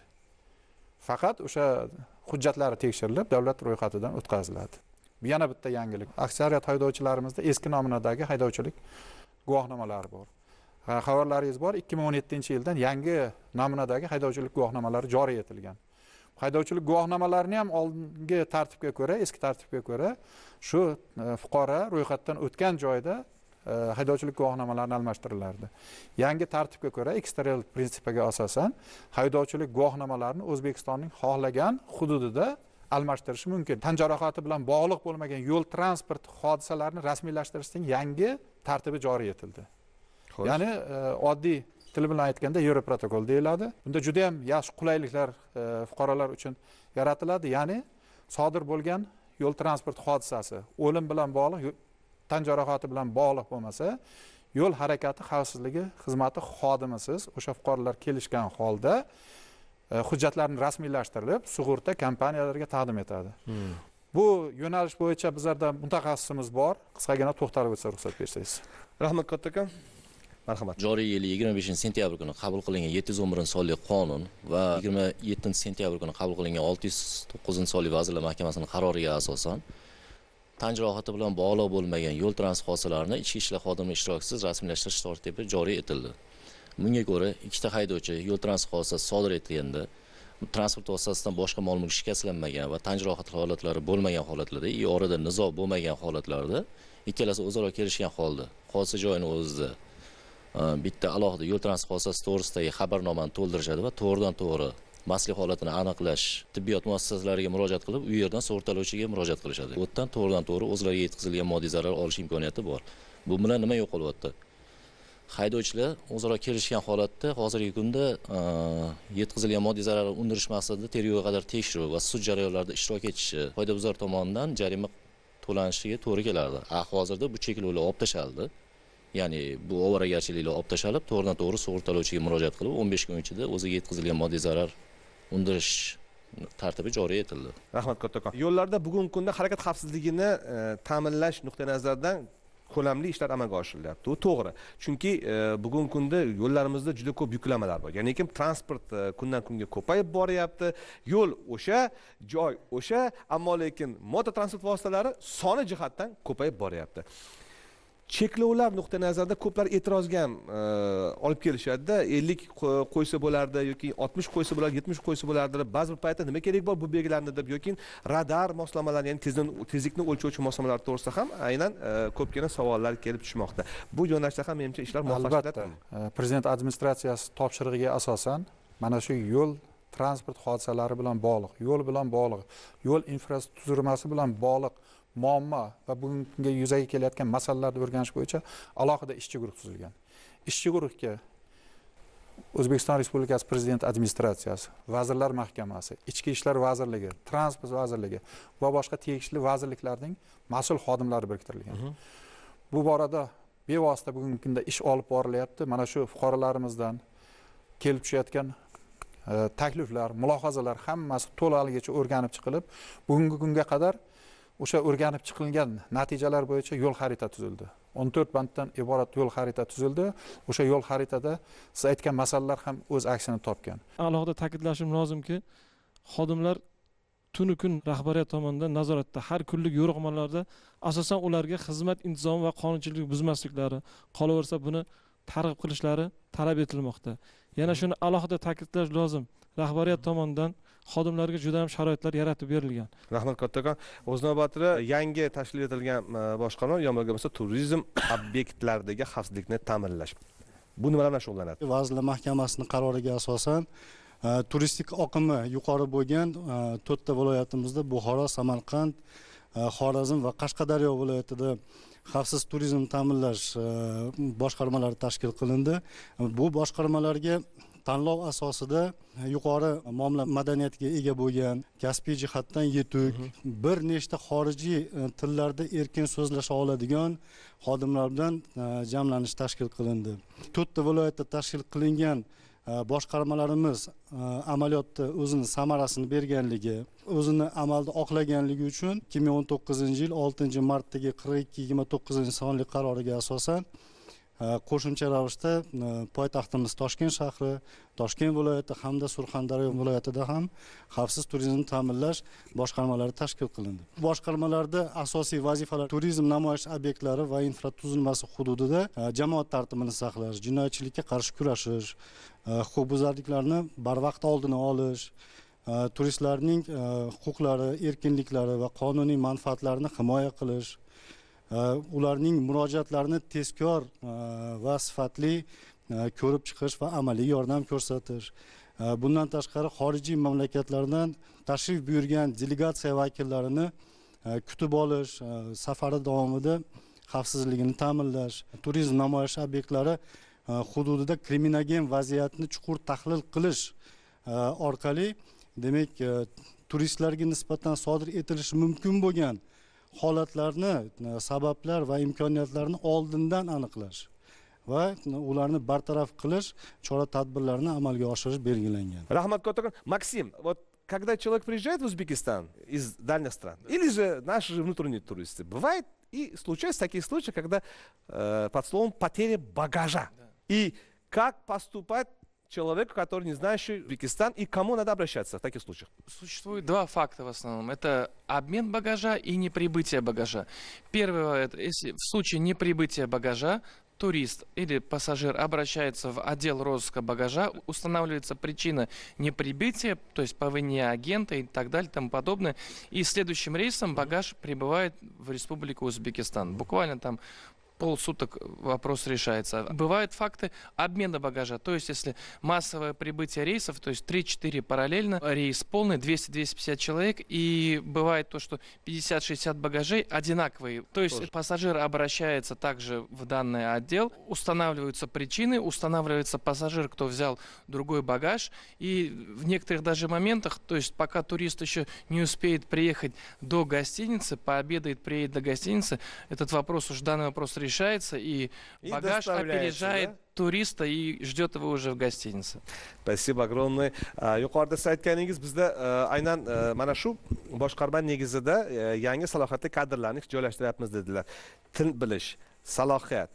faqat o'sha hujjatlari tekshirilib davlat ro'yxatidan o'tkaziladi yana bitta yangilik aksariyat haydovchilarimizda eski namunadagi haydovchilik guvohnomalari bor xabarlaringiz bor ikki ming o'n yettinchi yildan yangi namunadagi haydovchilik guvohnomalari joriy etilgan haydovchilik guvohnomalarini ham oldingi tartibga ko'ra eski tartibga ko'ra shu e, fuqaro ro'yxatdan o'tgan joyda e, haydovchilik guvohnomalarini almashtirilardi yangi tartibga ko'ra eksterel prinsipiga asosan haydovchilik guvohnomalarini o'zbekistonning xohlagan hududida almashtirishi mumkin tan jarohati bilan bog'liq bo'lmagan yo'l transport hodisalarini rasmiylashtirishning yangi tartibi joriy etildi ya'ni e, oddiy til bilan aytganda yevro protokol deyiladi bunda juda yam yaxshi qulayliklar e, fuqarolar uchun yaratiladi ya'ni sodir bo'lgan yo'l transport hodisasi o'lim bilan bog'liq tan jarohati bilan bog'liq bo'lmasa yo'l harakati xavfsizligi xizmati xodimisiz o'sha fuqarolar kelishgan holda E, hujjatlarni rasmiylashtirilib sug'urta kompaniyalariga taqdim etadi hmm. bu yo'nalish bo'yicha bizlarda mutaxassisimiz bor qisqagina to'xtalib o'tsa ruxsat bersangiz rahmat kattakon marhamat joriy yili yigirma beshinchi sentyabr kuni qabul qilingan yetti yuz o'n birinchi sonli qonun va yigirma yettinchi sentyabr kuni qabul qilingan olti yuz to'qqizinchi sonli vazirlar mahkamasini qaroriga asosan tan jarohati bilan bog'liq bo'lmagan yo'l transport hodisalarini ichki ishlar xodimi ishtirokisiz rasmiylashtirish tartibi joriy etildi bunga ko'ra ikkita haydovchi yo'l transport hodisasi sodir etganda transport vositasidan boshqa mol mulk shikastlanmagan va tan jarohati holatlari bo'lmagan holatlarda и orada nizo bo'lmagan holatlarda ikkalasi o'zaro kelishgan holda hodisa joyini o'zida e, bitta alohida yo'l transport hodisasi to'g'risidagi xabarnomani to'ldirishadi va to'g'ridan to'g'ri mastlik holatini aniqlash tibbiyot muassasalariga murojaat qilib u yerdan sug'urtalovchiga murojaat qilishadi yerdan to'g'ridan to'g'ri o'zlariga yetkazilgan moddiy zarar olish imkoniyati bor bu bilan nima yo'qolyapti haydovchilar o'zaro kelishgan holatda hozirgi kunda e, yetkazilgan moddiy zararni undirish maqsadida tergovga qadar tekshiruv va sud jarayonlarida ishtirok etishi qoidabuzar tomonidan jarima to'lanishiga to'g'ri keladi a hozirda bu cheklovlar olib tashlandi ya'ni bu ovoragarchiliklar olib tashlanib to'g'ridan to'g'ri sug'urtalovchiga murojaat qilib o'n besh kun ichida o'ziga yetkazilgan moddiy zarar undirish tartibi joriy etildi rahmat kattakon yo'llarda bugungi kunda harakat xavfsizligini e, ta'minlash nuqtai nazaridan ko'lamli ishlar amalga oshirilyapti u to'g'ri chunki e, bugungi kunda yo'llarimizda juda ko'p yuklamalar bor ya'ni lekin transport e, kundan kunga ko'payib boryapti yo'l o'sha joy o'sha ammo lekin moda transport vositalari soni jihatdan ko'payib boryapti cheklovlar nuqtai nazaridan ko'plar e'tirozga ham e, olib kelishadida ellik qo'ysa bo'lardi yoki oltmish qo'ysa bo'lardi yetmish qo'ysa bo'lardi deb ba'zi bir paytda nima kerak bor bu belgilarni deb yoki radar moslamalari ya'ni tezlikni o'lchovchi moslamalar to'g'risida ham aynan e, ko'pgina savollar kelib tushmoqda bu yo'nalishda ham menimcha ishlar albatta e, prezident administratsiyasi topshirig'iga asosan mana shu yo'l transport hodisalari bilan bog'liq yo'l bilan bog'liq yo'l infratuzilmasi bilan bog'liq muammo va bugungi kunga yuzaga kelayotgan masalalarni o'rganish bo'yicha alohida ishchi guruh tuzilgan ishchi guruhga o'zbekiston respublikasi prezidenti administratsiyasi vazirlar mahkamasi ichki ishlar vazirligi transport vazirligi va boshqa tegishli vazirliklarning mas'ul xodimlari biriktirilgan bu borada bevosita bugungi kunda ish olib borilyapti mana shu fuqarolarimizdan kelib tushayotgan e, takliflar mulohazalar hammasi to'laligicha o'rganib chiqilib bugungi kunga qadar o'sha o'rganib chiqilgan natijalar bo'yicha yo'l xarita tuzildi o'n to'rt banddan iborat yo'l xarita tuzildi o'sha yo'l xaritada siz aytgan masalalar ham o'z aksini topgan alohida ta'kidlashim lozimki xodimlar tunu kun rahbariyat tomonidan nazoratda har kunlik yo'riqmalarda asosan ularga xizmat intizomi va qonunchilikni buzmasliklari qolaversa buni targ'ib qilishlari talab etilmoqda yana shuni alohida ta'kidlash lozim rahbariyat tomonidan xodimlarga juda ham sharoitlar yaratib berilgan rahmat kattakon o'z navbatida yangi tashkil etilgan e, boshqarma yo bo'lmasa turizm <coughs> obyektlaridagi xavfsizlikni ta'minlash bu nima bilan shug'ullanadi vazirlar mahkamasini qaroriga asosan e, turistik oqimi yuqori bo'lgan e, to'rtta viloyatimizda buxoro samarqand xorazm va qashqadaryo viloyatida xavfsiz turizmni ta'minlash boshqarmalari tashkil qilindi bu boshqarmalarga tanlov asosida yuqori muomala madaniyatiga ega bo'lgan kasbiy jihatdan yetuk bir nechta xorijiy e, tillarda erkin so'zlasha oladigan xodimlar bilan e, jamlanish tashkil qilindi to'rtta viloyatda tashkil qilingan e, boshqarmalarimiz amaliyotda o'zini samarasini berganligi o'zini amalda oqlaganligi uchun ikki ming o'n to'qqizinchi yil oltinchi martdagi qirq ikki yigirma to'qqizinchi sonli qaroriga asosan Э, qo'shimcha ravishda э, poytaxtimiz toshkent shahri toshkent viloyati hamda surxondaryo viloyatida ham xavfsiz turizmni ta'minlash boshqarmalari tashkil qilindi boshqarmalarda asosiy vazifalar turizm namoyish obyektlari va infratuzilmasi hududida e, jamoat tartibini saqlash jinoyatchilikka qarshi kurashish e, huquqbuzarliklarni barvaqt oldini olish e, turistlarning huquqlari erkinliklari va qonuniy manfaatlarini himoya qilish ularning murojaatlarini tezkor e, va sifatli e, ko'rib chiqish va amaliy yordam ko'rsatish e, bundan tashqari xorijiy mamlakatlardan tashrif buyurgan delegatsiya vakillarini kutib olish safari davomida xavfsizligini ta'minlash turizm namoyish obyektlari hududida kriminogen vaziyatni chuqur tahlil qilish orqali demak turistlarga nisbatan sodir etilishi mumkin bo'lgan holatlarni sabablar va imkoniyatlarni oldindan aniqlash va ularni bartaraf qilish chora tadbirlarini amalga oshirish belgilangan rahmat kattakon maksim вот когда человек приезжает в Узбекистан из дальних стран, или же наши же внутренние туристы, бывает и случаются такие случаи, когда э, под словом потеря багажа. И как поступать человеку, который не знающий Узбекистан, и кому надо обращаться в таких случаях? Существует два факта в основном. Это обмен багажа и неприбытие багажа. Первое, это если в случае неприбытия багажа, турист или пассажир обращается в отдел розыска багажа, устанавливается причина неприбытия, то есть по вине агента и так далее, тому подобное. И следующим рейсом багаж прибывает в Республику Узбекистан. Буквально там полсуток э, вопрос решается. Бывают факты обмена багажа. То есть, если массовое прибытие рейсов, то есть 3-4 параллельно, рейс полный, 200-250 человек, и бывает то, что 50-60 багажей одинаковые. То есть, Тоже. пассажир обращается также в данный отдел, устанавливаются причины, устанавливается пассажир, кто взял другой багаж, и в некоторых даже моментах, то есть, пока турист еще не успеет приехать до гостиницы, пообедает, приедет до гостиницы, этот вопрос, уж данный вопрос решен решается, и, и багаж опережает да? туриста и ждет его уже в гостинице. Спасибо огромное. Yuqorida siz aytganingiz bizda aynan mana shu boshqarma negizida yangi salohiyatli kadrlarni joylashtiryapmiz dedilar. Til bilish, salohiyat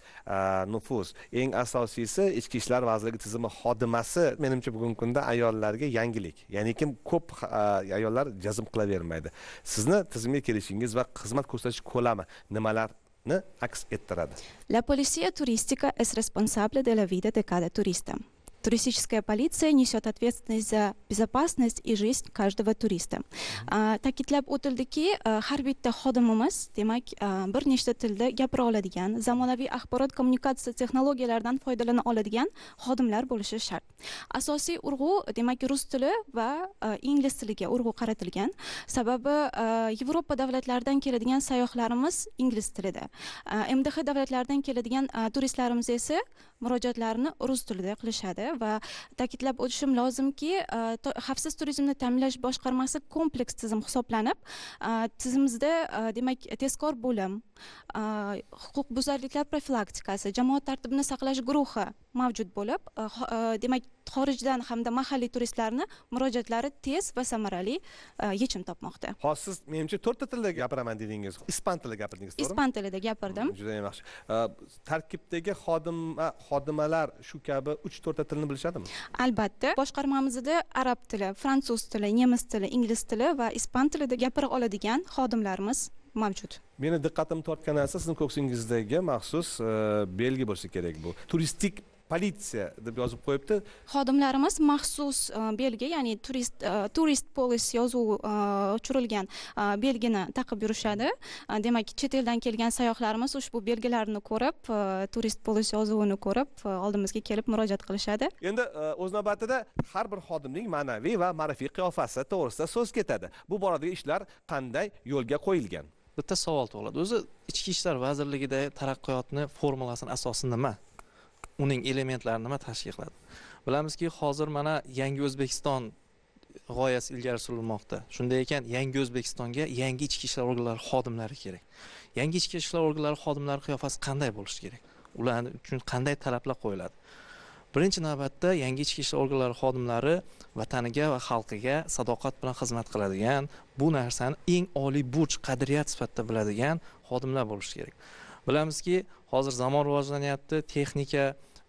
nufuz eng asosiysi ichki ishlar vazirligi tizimi xodimasi menimcha bugungi kunda ayollarga yangilik ya'nikim ko'p ayollar jazm qilavermaydi sizni tizimga kelishingiz va xizmat ko'rsatish ko'lami nimalar La Policía Turística es responsable de la vida de cada turista. туристическая полиция несет ответственность за безопасность и жизнь каждого туриста. Такитлеп утульдики харбитте ходамымыз, демак, бір нечті тілді гепра оладыген, заманави ахпарат коммуникация технологиялардан файдалана оладыген ходамлар болышы шарт. Асоси урғу, демак, рус тілі ва инглес тіліге урғу қаратылген, сабабы Европа давлетлерден келедіген сайоқларымыз инглес тіліде. МДХ давлетлерден келедіген туристларымыз есі мұрожатларыны рус тілді қылышады va ta'kidlab o'tishim lozimki e, xavfsiz turizmni ta'minlash boshqarmasi kompleks tizim hisoblanib e, tizimimizda e, demak tezkor bo'lim huquqbuzarliklar profilaktikasi jamoat tartibini saqlash guruhi mavjud bo'lib demak xorijdan hamda mahalliy turistlarni murojaatlari tez va samarali e, yechim topmoqda hozir siz menimcha to'rtta tilda gapiraman dedingiz ispan tilida gapirdingiz to'g'rimi ispan tilida gapirdim juda ham yaxshi e, tarkibdagi xodima xodimalar shu kabi uch to'rtta tilni bilishadimi albatta boshqarmamizda arab tili fransuz tili nemis tili ingliz tili va ispan tilida gapira oladigan xodimlarimiz mavjud meni diqqatimni tortgan narsa sizni ko'ksingizdagi maxsus e, belgi bo'lsa kerak bu turistik politsiya deb yozib qo'yibdi xodimlarimiz maxsus e, belgi ya'ni turist e, turist polis yozuvi tushirilgan e, belgini taqib yurishadi demak chet eldan kelgan sayyohlarimiz ushbu belgilarni ko'rib turist polis yozuvini ko'rib oldimizga kelib murojaat qilishadi endi o'z navbatida har bir xodimning ma'naviy va ma'rifiy qiyofasi to'g'risida so'z ketadi bu boradagi ishlar qanday yo'lga qo'yilgan bitta savol tug'iladi o'zi ichki ishlar vazirligida taraqqiyotni formulasini asosi nima uning elementlari nima tashkil qiladi bilamizki hozir mana yangi o'zbekiston g'oyasi ilgari surilmoqda shunday ekan yangi o'zbekistonga yangi ichki ishlar organlari xodimlari kerak yangi ichki ishlar organlari xodimlari qiyofasi qanday bo'lishi kerak ular uchun qanday talablar qo'yiladi birinchi navbatda yangi ichki ishlar organlari xodimlari vataniga va xalqiga sadoqat bilan xizmat qiladigan bu narsani eng oliy burch qadriyat sifatida biladigan xodimlar bo'lishi kerak bilamizki hozir zamon rivojlanyapti texnika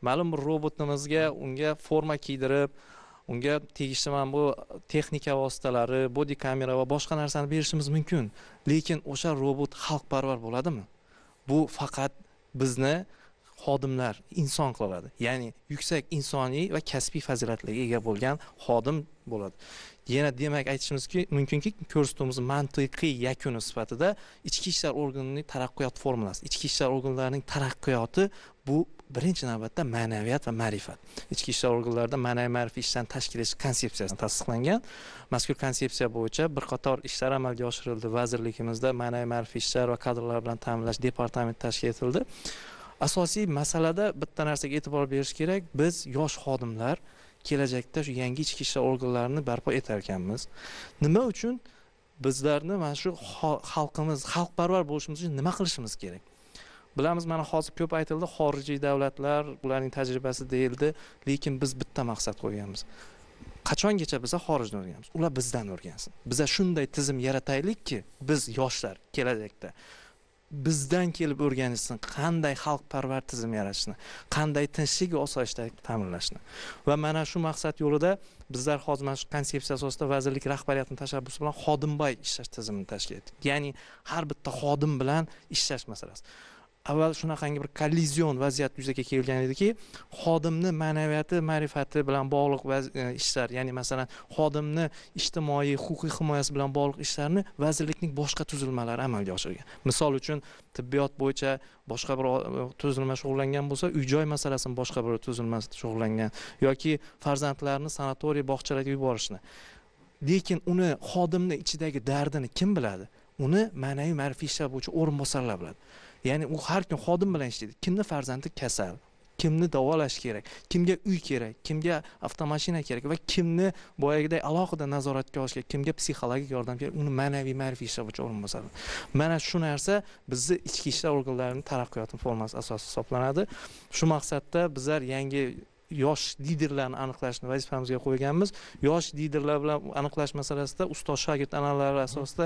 ma'lum bir robotimizga unga forma kiydirib unga tegishli mana bu texnika vositalari bodi kamera va boshqa narsani berishimiz mumkin lekin o'sha robot xalqparvar bo'ladimi bu faqat bizni xodimlar inson qiladi ya'ni yuksak insoniy va kasbiy fazilatlarga ega bo'lgan xodim bo'ladi yana demak aytishimizki mumkinki ko'rsatuvimiz mantiqiy yakuni sifatida ichki ishlar organining taraqqiyot formulasi ichki ishlar organlarining taraqqiyoti bu birinchi navbatda ma'naviyat va ma'rifat ichki ishlar organlarida ma'naviy ma'rifiy ishlarni tashkil etish konsepsiyasi tasdiqlangan mazkur konsepsiya bo'yicha bir qator ishlar amalga oshirildi vazirligimizda ma'naviy ma'rifiy ishlar va kadrlar bilan ta'minlash departamenti tashkil etildi asosiy masalada bitta narsaga e'tibor berish kerak biz yosh xodimlar kelajakda shu yangi ichki ishlar organlarini barpo etar ekanmiz nima uchun bizlarni mana shu xalqimiz xalqparvar bo'lishimiz uchun nima qilishimiz kerak bilamiz mana hozir ko'p aytildi xorijiy davlatlar ularning tajribasi deyildi lekin biz bitta maqsad qo'yganmiz qachongacha biza xorijdan o'rganamiz ular bizdan o'rgansin biza shunday tizim yarataylikki biz yoshlar kelajakda bizdan kelib o'rganishsin qanday xalqparvar tizim yaratishni qanday tinchlik va osoyishtalik ta'minlashni va mana shu maqsad yo'lida bizlar hozir mana shu konsepsiya asosida vazirlik rahbariyatini tashabbusi bilan xodimboy ishlash tizimini tashkil etdik ya'ni har bitta xodim bilan ishlash masalasi avval shunaqangi bir kollizion vaziyat yuzaga kelgan ediki xodimni ma'naviyati ma'rifati bilan bog'liq e, ishlar ya'ni masalan xodimni ijtimoiy huquqiy himoyasi bilan bog'liq ishlarni vazirlikning boshqa tuzilmalari amalga oshirgan misol uchun tibbiyot bo'yicha boshqa bir e, tuzilma shug'ullangan bo'lsa uy joy masalasini boshqa bir tuzilma shug'ullangan yoki farzandlarni sanatoriy bog'chalarga yuborishni lekin uni xodimni ichidagi dardini kim biladi uni ma'naviy ma'rifiy ishlar bo'yicha o'rinbosarlar biladi ya'ni u har kun xodim bilan ishlaydi kimni farzandi kasal kimni davolash kerak kimga uy kerak kimga avtomashina kerak va kimni boyagiday alohida nazoratga olish kerak kimga psixologik yordam kerak uni ma'naviy ma'rifiy ishlar bo'yicha o'rinbosar mana shu narsa bizni ichki ishlar organlarini taraqqiyoti formasi asosi hisoblanadi shu maqsadda bizlar yangi yosh liderlarni aniqlashni vazifamizga qo'yganmiz yosh liderlar bilan aniqlash masalasida ustoz shogird analari asosida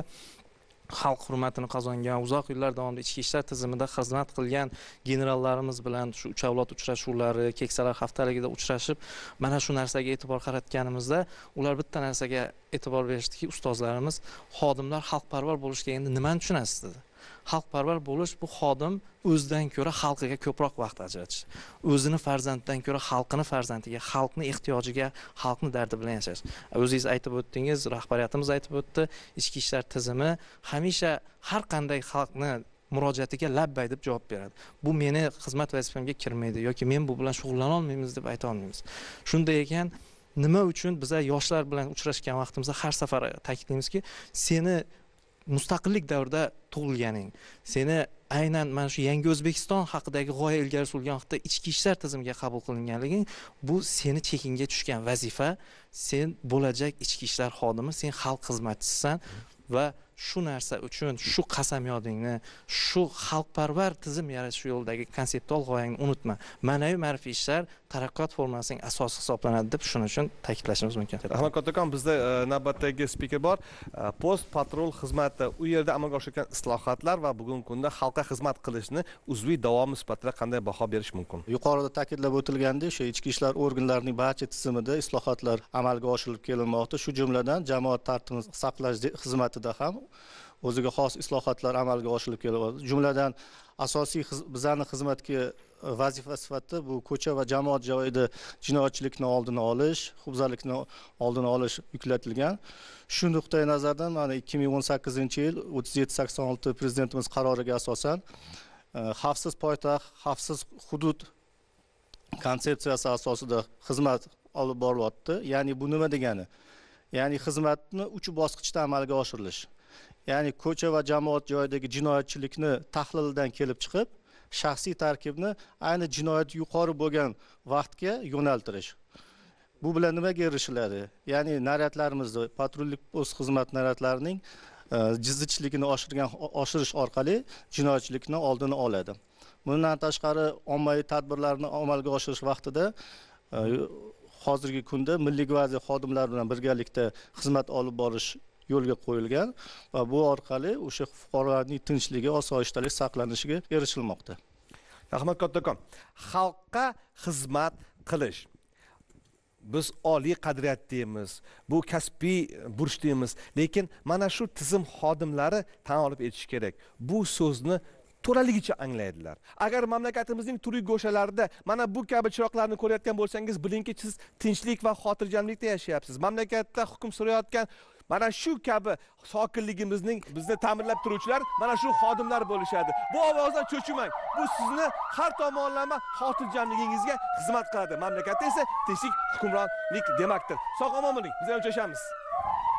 xalq hurmatini qozongan uzoq yillar davomida ichki ishlar tizimida xizmat qilgan generallarimiz bilan shu uch avlod uchrashuvlari keksalar haftaligida uchrashib mana shu narsaga e'tibor qaratganimizda ular bitta narsaga e'tibor berishdiki ustozlarimiz xodimlar xalqparvar bo'lishga endi nimani tushunasiz dedi xalqparvar bo'lish bu xodim o'zidan ko'ra xalqiga ko'proq vaqt ajratish o'zini farzandidan ko'ra xalqini farzandiga xalqni ehtiyojiga xalqni dardi bilan yashash o'zingiz aytib o'tdingiz rahbariyatimiz aytib o'tdi ichki ishlar tizimi hamisha har qanday xalqni murojaatiga labbay deb javob beradi bu meni xizmat vazifamga kirmaydi yoki men bu bilan shug'ullana olmaymiz deb ayta olmaymiz shunday ekan nima uchun biza yoshlar bilan uchrashgan vaqtimizda har safar ta'kidlaymizki seni mustaqillik davrida tug'ilganing seni aynan mana shu yangi o'zbekiston haqidagi g'oya ilgari surilgan vaqtda ichki ishlar tizimiga qabul qilinganliging bu seni chekinga tushgan vazifa sen bo'lajak ichki ishlar xodimi sen xalq xizmatchisisan va shu narsa uchun shu qasam yodingni shu xalqparvar tizim yaratish yo'lidagi konseptual g'oyangni unutma ma'naviy ma'rifiy ishlar taraqqiyot formulasining asosi hisoblanadi deb shuning uchun ta'kidlashimiz mumkin ahmad kattakon bizda e, navbatdagi spiker bor e, post patrul xizmati u yerda amalga oshirgan islohotlar va bugungi kunda xalqqa xizmat qilishni uzviy davomi sifatida qanday baho berish mumkin yuqorida ta'kidlab o'tilgandek o'sha ichki ishlar organlarining barcha tizimida islohotlar amalga oshirilib kelinmoqda shu jumladan jamoat tartibini saqlash xizmatida ham o'ziga xos islohotlar amalga oshirilib kelyapti jumladan asosiy bizani xizmatga vazifa sifatida bu ko'cha va jamoat joyida jinoyatchilikni oldini olish huquqbuzarlikni oldini olish yuklatilgan shu nuqtai nazardan mana ikki ming o'n sakkizinchi yil o'ttiz yetti sakson olti prezidentimiz qaroriga asosan e, xavfsiz poytaxt xavfsiz hudud konsepsiyasi asosida xizmat olib borilyapti ya'ni bu nima degani ya'ni xizmatni uch bosqichda amalga oshirilish ya'ni ko'cha va jamoat joyidagi jinoyatchilikni tahlilidan kelib chiqib shaxsiy tarkibni ayni jinoyat yuqori bo'lgan vaqtga yo'naltirish bu bilan nimaga erishiladi ya'ni naryadlarimizni patrullik post xizmat naryadlarining e, jizgichligini oshirgan oshirish orqali jinoyatchilikni oldini oladi bundan tashqari ommaviy tadbirlarni amalga oshirish vaqtida e, hozirgi kunda milliy gvardiya xodimlari bilan birgalikda xizmat olib borish yo'lga qo'yilgan va bu orqali o'sha fuqarolarning tinchligi osoyishtalik saqlanishiga erishilmoqda rahmat kattakon xalqqa xizmat qilish biz oliy qadriyat deymiz bu kasbiy burch deymiz lekin mana shu tizim xodimlari tan olib etishi kerak bu so'zni to'laligicha anglaydilar agar mamlakatimizning turli go'shalarida mana bu kabi chiroqlarni ko'rayotgan bo'lsangiz bilingki siz tinchlik va xotirjamlikda yashayapsiz mamlakatda hukm surayotgan mana shu kabi sokinligimizning bizni ta'minlab turuvchilar mana shu xodimlar bo'lishadi bu ovozdan cho'chimang bu sizni har tomonlama xotirjamligingizga xizmat qiladi mamlakatda esa tinchlik hukmronlik demakdir sog' omon bo'ling biz yana uchrashamiz